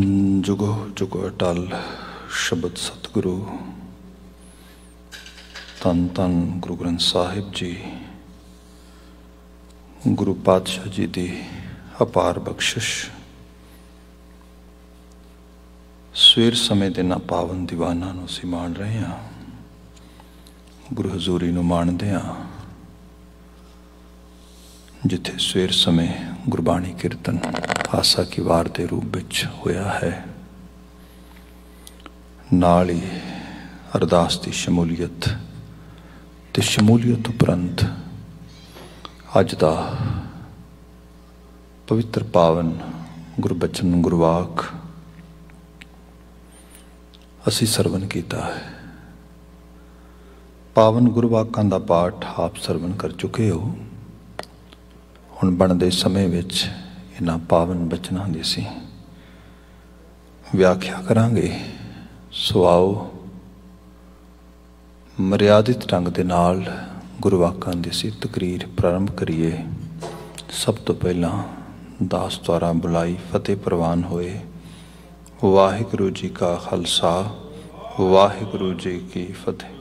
ਜੁਗੋ ਜੁਗੋ ਅਟਲ ਸ਼ਬਦ ਸਤਿਗੁਰੂ ਤਨ ਤਨ ਗੁਰੂ ਗ੍ਰੰਥ ਸਾਹਿਬ ਜੀ ਗੁਰੂ ਪਾਤਸ਼ਾਹ ਜੀ ਦੀ ਅਪਾਰ ਬਖਸ਼ਿਸ਼ ਸਵੇਰ ਸਮੇਂ ਦੇ ਨਾ ਪਾਵਨ ਦੀਵਾਨਾਂ ਨੂੰ ਸੀ ਮਾਣ ਰਹੇ ਹਾਂ ਗੁਰੂ ਹਜ਼ੂਰੀ ਨੂੰ ਮਾਣਦੇ ਹਾਂ ਜਿੱਥੇ ਸਵੇਰ ਸਮੇਂ ਗੁਰਬਾਣੀ ਕੀਰਤਨ ਆਸਾ ਕੀ ਵਾਰ ਦੇ ਰੂਪ ਵਿੱਚ ਹੋਇਆ ਹੈ ਨਾਲ ਹੀ ਅਰਦਾਸ ਦੀ ਸ਼ਮੂਲੀਅਤ ਤੇ ਸ਼ਮੂਲੀਅਤ ਉਪਰੰਤ ਅੱਜ ਦਾ ਪਵਿੱਤਰ ਪਾਵਨ ਗੁਰਬਚਨ ਗੁਰਵਾਕ ਅਸੀਂ ਸਰਵਨ ਕੀਤਾ ਹੈ ਪਾਵਨ ਗੁਰਵਾਕਾਂ ਦਾ ਪਾਠ ਆਪ ਸਰਵਨ ਕਰ ਚੁੱਕੇ ਹੋ ਹੁਣ ਬਣਦੇ ਸਮੇਂ ਵਿੱਚ ਇਹਨਾਂ ਪਾਵਨ ਬਚਨਾਂ ਦੀ ਸੀ ਵਿਆਖਿਆ ਕਰਾਂਗੇ ਸਵਾਉ ਮਰਿਆਦਿਤ ਰੰਗ ਦੇ ਨਾਲ ਗੁਰਵਾਕਾਂ ਦੀ ਸੀ ਤਕਰੀਰ ਪ੍ਰਾਰੰਭ ਕਰੀਏ ਸਭ ਤੋਂ ਪਹਿਲਾਂ ਦਾਸ ਦੁਆਰਾ ਬੁਲਾਈ ਫਤਿਹ ਪ੍ਰਵਾਨ ਹੋਏ ਵਾਹਿਗੁਰੂ ਜੀ ਕਾ ਖਾਲਸਾ ਵਾਹਿਗੁਰੂ ਜੀ ਕੀ ਫਤਿਹ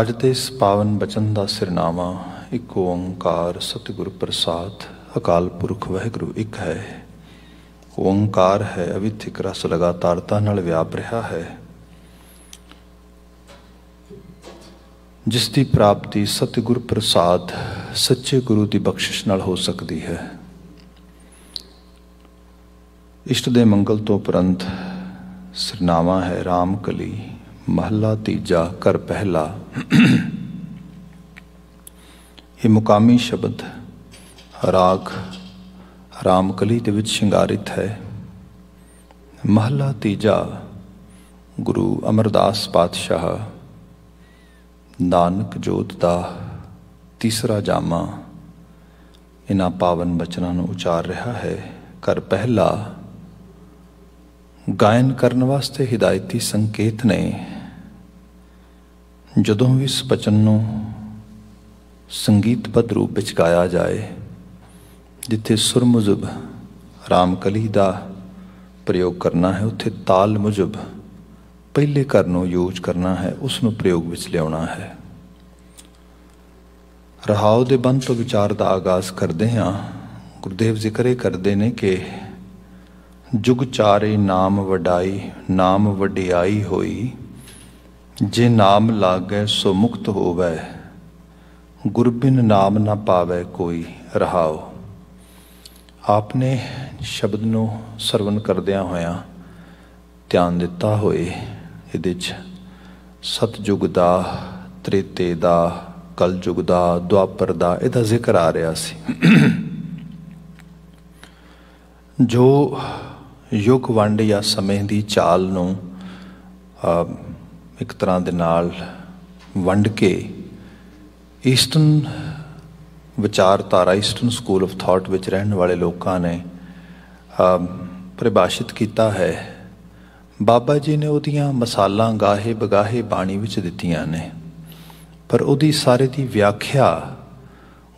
ਅੱਜ ਦੇ ਇਸ ਪਾਵਨ ਬਚਨ ਦਾ ਸਿਰਨਾਮਾ ਇੱਕ ਓੰਕਾਰ ਸਤਿਗੁਰ ਪ੍ਰਸਾਦ ਅਕਾਲ ਪੁਰਖ ਵਾਹਿਗੁਰੂ ਇੱਕ ਹੈ ਓੰਕਾਰ ਹੈ ਅਵਿਥਿਕ ਰਸ ਲਗਾਤਾਰਤਾ ਨਾਲ ਵਿਆਪ ਰਿਹਾ ਹੈ ਜਿਸ ਦੀ ਪ੍ਰਾਪਤੀ ਸਤਿਗੁਰ ਪ੍ਰਸਾਦ ਸੱਚੇ ਗੁਰੂ ਦੀ ਬਖਸ਼ਿਸ਼ ਨਾਲ ਹੋ ਸਕਦੀ ਹੈ ਇਸ਼ਟ ਦੇ ਮੰਗਲ ਤੋਂ ਪਰੰਤ ਸਰਨਾਵਾ ਹੈ RAM ਕਲੀ ਮਹੱਲਾ ਤੀਜਾ ਕਰ ਪਹਿਲਾ ਇਹ ਮੁਕਾਮੀ ਸ਼ਬਦ ਰਾਗ ਰਾਮਕਲੀ ਦੇ ਵਿੱਚ ਸ਼ਿੰਗਾਰਿਤ ਹੈ ਮਹਲਾ ਤੀਜਾ ਗੁਰੂ ਅਮਰਦਾਸ ਪਾਤਸ਼ਾਹ ਨਾਨਕ ਜੋਤ ਦਾ ਤੀਸਰਾ ਜਾਮਾ ਇਹਨਾਂ ਪਾਵਨ ਬਚਨਾਂ ਨੂੰ ਉਚਾਰ ਰਿਹਾ ਹੈ ਕਰ ਪਹਿਲਾ ਗਾਇਨ ਕਰਨ ਵਾਸਤੇ ਹਿਦਾਇਤੀ ਸੰਕੇਤ ਨੇ ਜਦੋਂ ਵੀ ਇਸ ਬਚਨ ਨੂੰ ਸੰਗੀਤਬੱਧ ਰੂਪ ਵਿੱਚ ਗਾਇਆ ਜਾਏ ਜਿੱਥੇ ਸੁਰ ਮੁਜਬ ਰਾਮਕਲੀ ਦਾ ਪ੍ਰਯੋਗ ਕਰਨਾ ਹੈ ਉੱਥੇ ਤਾਲ ਮੁਜਬ ਪਹਿਲੇ ਕਰਨ ਨੂੰ ਯੂਜ ਕਰਨਾ ਹੈ ਉਸ ਨੂੰ ਪ੍ਰਯੋਗ ਵਿੱਚ ਲਿਆਉਣਾ ਹੈ ਰਹਾਉ ਦੇ ਬੰਦ ਤੋਂ ਵਿਚਾਰ ਦਾ ਆਗਾਜ਼ ਕਰਦੇ ਹਾਂ ਗੁਰਦੇਵ ਜ਼ਿਕਰ ਇਹ ਕਰਦੇ ਨੇ ਕਿ ਜੁਗ ਚਾਰੇ ਨਾਮ ਵਡਾਈ ਨਾਮ ਵਡਿਆਈ ਹੋਈ ਜੇ ਨਾਮ ਲਾਗੈ ਸੋ ਮੁਕਤ ਹੋਵੇ ਗੁਰਬਿਨ ਨਾਮ ਨਾ ਪਾਵੇ ਕੋਈ ਰਹਾਉ ਆਪਨੇ ਸ਼ਬਦ ਨੂੰ ਸਰਵਨ ਕਰਦਿਆਂ ਹੋਇਆਂ ਧਿਆਨ ਦਿੱਤਾ ਹੋਏ ਇਹਦੇ 'ਚ ਸਤਜੁਗ ਦਾ ਤ੍ਰੇਤੇ ਦਾ ਕਲਯੁਗ ਦਾ ਦੁਆਪਰ ਦਾ ਇਹਦਾ ਜ਼ਿਕਰ ਆ ਰਿਹਾ ਸੀ ਜੋ ਯੁਗ ਵੰਡ ਜਾਂ ਸਮੇਂ ਦੀ ਚਾਲ ਨੂੰ ਇੱਕ ਤਰ੍ਹਾਂ ਦੇ ਨਾਲ ਵੰਡ ਕੇ ਈਸਟਰਨ ਵਿਚਾਰਧਾਰਾ ਈਸਟਰਨ ਸਕੂਲ ਆਫ ਥਾਟ ਵਿੱਚ ਰਹਿਣ ਵਾਲੇ ਲੋਕਾਂ ਨੇ ਪਰਿਭਾਸ਼ਿਤ ਕੀਤਾ ਹੈ ਬਾਬਾ ਜੀ ਨੇ ਉਹਦੀਆਂ ਮਸਾਲਾਂ ਗਾਹੇ ਬਗਾਹੇ ਬਾਣੀ ਵਿੱਚ ਦਿੱਤੀਆਂ ਨੇ ਪਰ ਉਹਦੀ ਸਾਰੇ ਦੀ ਵਿਆਖਿਆ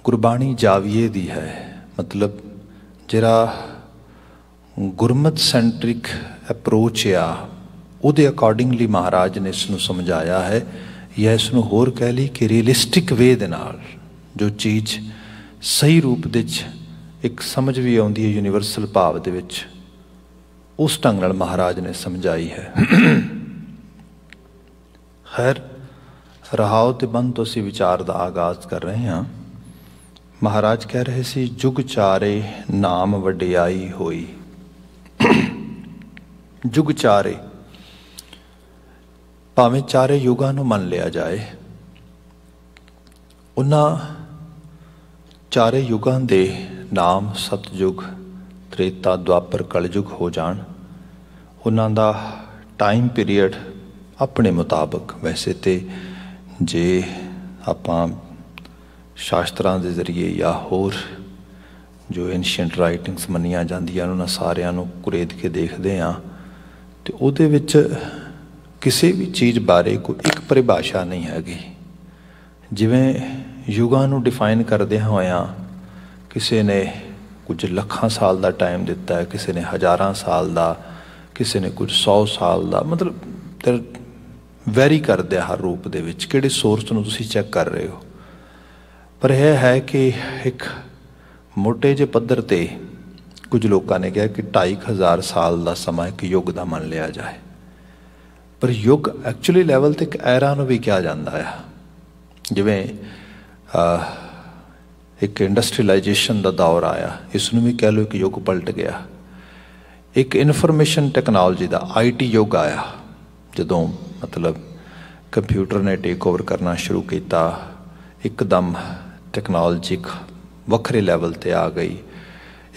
ਗੁਰਬਾਣੀ ਜਾਵੀਏ ਦੀ ਹੈ ਮਤਲਬ ਜਿਹੜਾ ਗੁਰਮਤ ਸੈਂਟ੍ਰਿਕ ਅਪਰੋਚ ਆ ਉਹਦੇ ਅਕੋਰਡਿੰਗਲੀ ਮਹਾਰਾਜ ਨੇ ਇਸ ਨੂੰ ਸਮਝਾਇਆ ਹੈ ਜਾਂ ਇਸ ਨੂੰ ਹੋਰ ਕਹਿ ਲਈ ਕਿ ਰੀਅਲਿਸਟਿਕ ਵੇ ਦੇ ਨਾਲ ਜੋ ਚੀਜ਼ ਸਹੀ ਰੂਪ ਦੇ ਵਿੱਚ ਇੱਕ ਸਮਝ ਵੀ ਆਉਂਦੀ ਹੈ ਯੂਨੀਵਰਸਲ ਭਾਵ ਦੇ ਵਿੱਚ ਉਸ ਢੰਗ ਨਾਲ ਮਹਾਰਾਜ ਨੇ ਸਮਝਾਈ ਹੈ ਖੈਰ ਰਹਾਉ ਤੇ ਬੰਦ ਤੋਂ ਸੀ ਵਿਚਾਰ ਦਾ ਆਗਾਜ਼ ਕਰ ਰਹੇ ਹਾਂ ਮਹਾਰਾਜ ਕਹਿ ਰਹੇ ਸੀ ਜੁਗ ਚਾਰੇ ਨਾਮ ਵਡਿਆਈ ਹੋਈ ਜੁਗ ਚਾਰੇ ਭਾਵੇਂ ਚਾਰੇ ਯੁਗਾਂ ਨੂੰ ਮੰਨ ਲਿਆ ਜਾਏ ਉਹਨਾਂ ਚਾਰੇ ਯੁਗਾਂ ਦੇ ਨਾਮ ਸਤਜੁਗ ਤ੍ਰੇਤਾ ਦੁਆਪਰ ਕਲਯੁਗ ਹੋ ਜਾਣ ਉਹਨਾਂ ਦਾ ਟਾਈਮ ਪੀਰੀਅਡ ਆਪਣੇ ਮੁਤਾਬਕ ਵੈਸੇ ਤੇ ਜੇ ਆਪਾਂ ਸ਼ਾਸਤਰਾਂ ਦੇ ਜ਼ਰੀਏ ਜਾਂ ਹੋਰ ਜੋ ਐਂਸ਼ੀਅੰਟ ਰਾਈਟਿੰਗਸ ਮੰਨੀਆਂ ਜਾਂਦੀਆਂ ਉਹਨਾਂ ਸਾਰਿਆਂ ਨੂੰ ਕੁਰੇਦ ਕੇ ਦੇਖਦੇ ਆਂ ਤੇ ਉਹਦੇ ਵਿੱਚ ਕਿਸੇ ਵੀ ਚੀਜ਼ ਬਾਰੇ ਕੋਈ ਇੱਕ ਪਰਿਭਾਸ਼ਾ ਨਹੀਂ ਹੈਗੀ ਜਿਵੇਂ ਯੁਗਾਂ ਨੂੰ ਡਿਫਾਈਨ ਕਰਦੇ ਹੋਇਆਂ ਕਿਸੇ ਨੇ ਕੁਝ ਲੱਖਾਂ ਸਾਲ ਦਾ ਟਾਈਮ ਦਿੱਤਾ ਹੈ ਕਿਸੇ ਨੇ ਹਜ਼ਾਰਾਂ ਸਾਲ ਦਾ ਕਿਸੇ ਨੇ ਕੁਝ 100 ਸਾਲ ਦਾ ਮਤਲਬ ਤੇ ਵੈਰੀ ਕਰਦੇ ਹਰ ਰੂਪ ਦੇ ਵਿੱਚ ਕਿਹੜੇ ਸੋਰਸ ਨੂੰ ਤੁਸੀਂ ਚੈੱਕ ਕਰ ਰਹੇ ਹੋ ਪਰ ਇਹ ਹੈ ਕਿ ਇੱਕ ਮੋਟੇ ਜੇ ਪੱਧਰ ਤੇ ਕੁਝ ਲੋਕਾਂ ਨੇ ਕਿਹਾ ਕਿ 2500 ਸਾਲ ਦਾ ਸਮਾਂ ਇੱਕ ਯੁੱਗ ਦਾ ਮੰਨ ਲਿਆ ਜਾਏ ਪਰ ਯੁੱਗ ਐਕਚੁਅਲੀ ਲੈਵਲ ਤੇ ਇੱਕ ਐਰਾ ਨੂੰ ਵੀ ਕਿਹਾ ਜਾਂਦਾ ਆ ਜਿਵੇਂ ਇੱਕ ਇੰਡਸਟਰੀਲਾਈਜੇਸ਼ਨ ਦਾ ਦੌਰ ਆਇਆ ਇਸ ਨੂੰ ਵੀ ਕਹਿ ਲਓ ਇੱਕ ਯੁੱਗ ਪਲਟ ਗਿਆ ਇੱਕ ਇਨਫੋਰਮੇਸ਼ਨ ਟੈਕਨੋਲੋਜੀ ਦਾ ਆਈਟੀ ਯੁੱਗ ਆਇਆ ਜਦੋਂ ਮਤਲਬ ਕੰਪਿਊਟਰ ਨੇ ਟੇਕ ਓਵਰ ਕਰਨਾ ਸ਼ੁਰੂ ਕੀਤਾ ਇੱਕਦਮ ਟੈਕਨੋਲੋਜੀਕ ਵੱਖਰੇ ਲੈਵਲ ਤੇ ਆ ਗਈ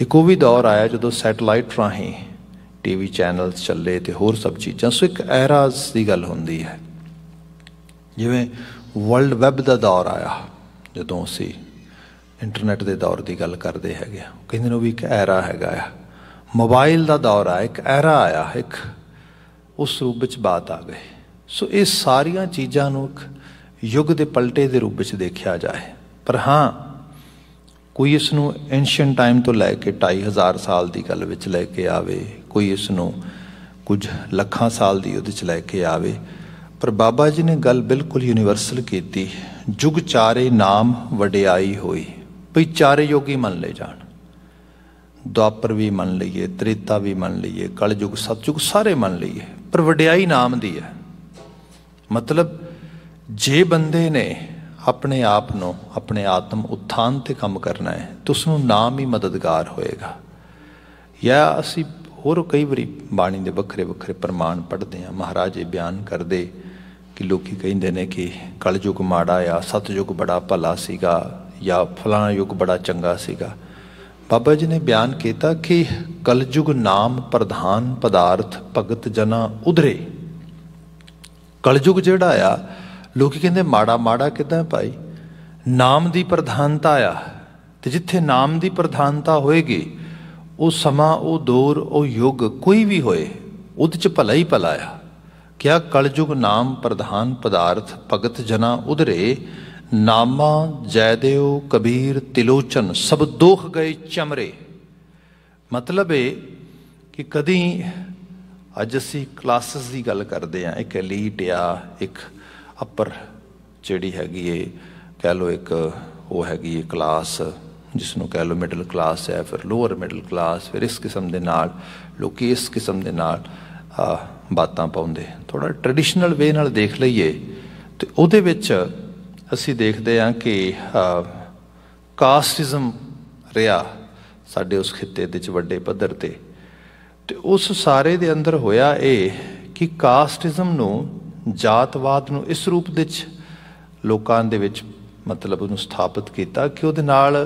ਇੱਕ ਉਹ ਵੀ ਦੌਰ ਆਇਆ ਜਦੋਂ ਸੈਟਲਾਈਟ ਰਾਹੀਂ ਟੀਵੀ ਚੈਨਲ ਚੱਲੇ ਤੇ ਹੋਰ ਸਭ ਚੀਜ਼ਾਂ ਸੋ ਇੱਕ ਐਰਾਜ਼ ਦੀ ਗੱਲ ਹੁੰਦੀ ਹੈ ਜਿਵੇਂ ਵਰਲਡ ਵੈਬ ਦਾ ਦੌਰ ਆਇਆ ਜਦੋਂ ਸੀ ਇੰਟਰਨੈਟ ਦੇ ਦੌਰ ਦੀ ਗੱਲ ਕਰਦੇ ਹੈਗੇ ਆ ਕਹਿੰਦੇ ਨੇ ਵੀ ਇੱਕ ਐਰਾ ਹੈਗਾ ਆ ਮੋਬਾਈਲ ਦਾ ਦੌਰ ਆ ਇੱਕ ਐਰਾ ਆਇਆ ਇੱਕ ਉਸ ਰੂਪ ਵਿੱਚ ਬਾਤ ਆ ਗਈ ਸੋ ਇਹ ਸਾਰੀਆਂ ਚੀਜ਼ਾਂ ਨੂੰ ਇੱਕ ਯੁੱਗ ਦੇ ਪਲਟੇ ਦੇ ਰੂਪ ਵਿੱਚ ਦੇਖਿਆ ਜਾਏ ਪਰ ਹਾਂ ਕੋਈ ਇਸ ਨੂੰ ਐਂਸ਼ੀਅੰਟ ਟਾਈਮ ਤੋਂ ਲੈ ਕੇ 2500 ਸਾਲ ਦੀ ਗੱਲ ਵਿੱਚ ਲੈ ਕੇ ਆਵੇ ਕੋਈ ਇਸ ਨੂੰ ਕੁਝ ਲੱਖਾਂ ਸਾਲ ਦੀ ਉਹਦੇ ਚ ਲੈ ਕੇ ਆਵੇ ਪਰ ਬਾਬਾ ਜੀ ਨੇ ਗੱਲ ਬਿਲਕੁਲ ਯੂਨੀਵਰਸਲ ਕੀਤੀ ਜੁਗ ਚਾਰੇ ਨਾਮ ਵਡਿਆਈ ਹੋਈ ਭਈ ਚਾਰੇ ਯੋਗੀ ਮੰਨ ਲੈ ਜਾਣ ਦੁਆਪਰ ਵੀ ਮੰਨ ਲਈਏ ਤ੍ਰੇਤਾ ਵੀ ਮੰਨ ਲਈਏ ਕਲਯੁਗ ਸਤਜੁਗ ਸਾਰੇ ਮੰਨ ਲਈਏ ਪਰ ਵਡਿਆਈ ਨਾਮ ਦੀ ਹੈ ਮਤਲਬ ਜੇ ਬੰਦੇ ਨੇ ਆਪਣੇ ਆਪ ਨੂੰ ਆਪਣੇ ਆਤਮ ਉਥਾਨ ਤੇ ਕੰਮ ਕਰਨਾ ਹੈ ਤਾਂ ਉਸ ਨੂੰ ਨਾਮ ਹੀ ਮਦਦਗਾਰ ਹੋਏਗਾ ਜਾਂ ਅਸੀਂ ਹੋਰ ਕਈ ਵਾਰੀ ਬਾਣੀ ਦੇ ਵੱਖਰੇ ਵੱਖਰੇ ਪ੍ਰਮਾਣ ਪੜਦੇ ਆ ਮਹਾਰਾਜ ਇਹ ਬਿਆਨ ਕਰਦੇ ਕਿ ਲੋਕੀ ਕਹਿੰਦੇ ਨੇ ਕਿ ਕਲਯੁਗ ਮਾੜਾ ਆ ਸਤਯੁਗ ਬੜਾ ਭਲਾ ਸੀਗਾ ਜਾਂ ਫਲਾਣਾ ਯੁਗ ਬੜਾ ਚੰਗਾ ਸੀਗਾ ਬਾਬਾ ਜੀ ਨੇ ਬਿਆਨ ਕੀਤਾ ਕਿ ਕਲਯੁਗ ਨਾਮ ਪ੍ਰਧਾਨ ਪਦਾਰਥ ਭਗਤ ਜਨਾ ਉਧਰੇ ਕਲਯੁਗ ਜਿਹੜਾ ਆ ਲੋਕੀ ਕਹਿੰਦੇ ਮਾੜਾ ਮਾੜਾ ਕਿਦਾਂ ਭਾਈ ਨਾਮ ਦੀ ਪ੍ਰਧਾਨਤਾ ਆ ਤੇ ਜਿੱਥੇ ਨਾਮ ਦੀ ਪ੍ਰਧਾਨਤਾ ਹੋਏਗੀ ਉਹ ਸਮਾਂ ਉਹ ਦੌਰ ਉਹ ਯੁੱਗ ਕੋਈ ਵੀ ਹੋਏ ਉਹਦੇ ਚ ਭਲਾ ਹੀ ਭਲਾ ਆ ਕਿਆ ਕਲਯੁਗ ਨਾਮ ਪ੍ਰਧਾਨ ਪਦਾਰਥ ਭਗਤ ਜਨਾ ਉਧਰੇ ਨਾਮਾ ਜੈਦੇਉ ਕਬੀਰ ਤਿਲੋਚਨ ਸਭ ਦੋਖ ਗਏ ਚਮਰੇ ਮਤਲਬ ਏ ਕਿ ਕਦੀ ਅੱਜ ਅਸੀਂ ਕਲਾਸਸ ਦੀ ਗੱਲ ਕਰਦੇ ਆ ਇੱਕ ਐਲੀਟ ਆ ਇੱਕ ਅਪਰ ਜਿਹੜੀ ਹੈਗੀ ਏ ਕਹ ਲੋ ਇੱਕ ਉਹ ਹੈਗੀ ਏ ਕਲਾਸ ਜਿਸ ਨੂੰ ਕਹ ਲੋ ਮਿਡਲ ਕਲਾਸ ਹੈ ਫਿਰ ਲੋਅਰ ਮਿਡਲ ਕਲਾਸ ਫਿਰ ਇਸ ਕਿਸਮ ਦੇ ਨਾਲ ਲੋਕੀ ਇਸ ਕਿਸਮ ਦੇ ਨਾਲ ਬਾਤਾਂ ਪਾਉਂਦੇ ਥੋੜਾ ਟ੍ਰੈਡੀਸ਼ਨਲ ਵੇ ਨਾਲ ਦੇਖ ਲਈਏ ਤੇ ਉਹਦੇ ਵਿੱਚ ਅਸੀਂ ਦੇਖਦੇ ਹਾਂ ਕਿ ਕਾਸਟਿਜ਼ਮ ਰਿਆ ਸਾਡੇ ਉਸ ਖਿੱਤੇ ਦੇ ਵਿੱਚ ਵੱਡੇ ਪੱਧਰ ਤੇ ਤੇ ਉਸ ਸਾਰੇ ਦੇ ਅੰਦਰ ਹੋਇਆ ਇਹ ਕਿ ਕਾਸਟਿਜ਼ਮ ਨੂੰ ਜਾਤਵਾਦ ਨੂੰ ਇਸ ਰੂਪ ਵਿੱਚ ਲੋਕਾਂ ਦੇ ਵਿੱਚ ਮਤਲਬ ਉਹਨੂੰ ਸਥਾਪਿਤ ਕੀਤਾ ਕਿ ਉਹਦੇ ਨਾਲ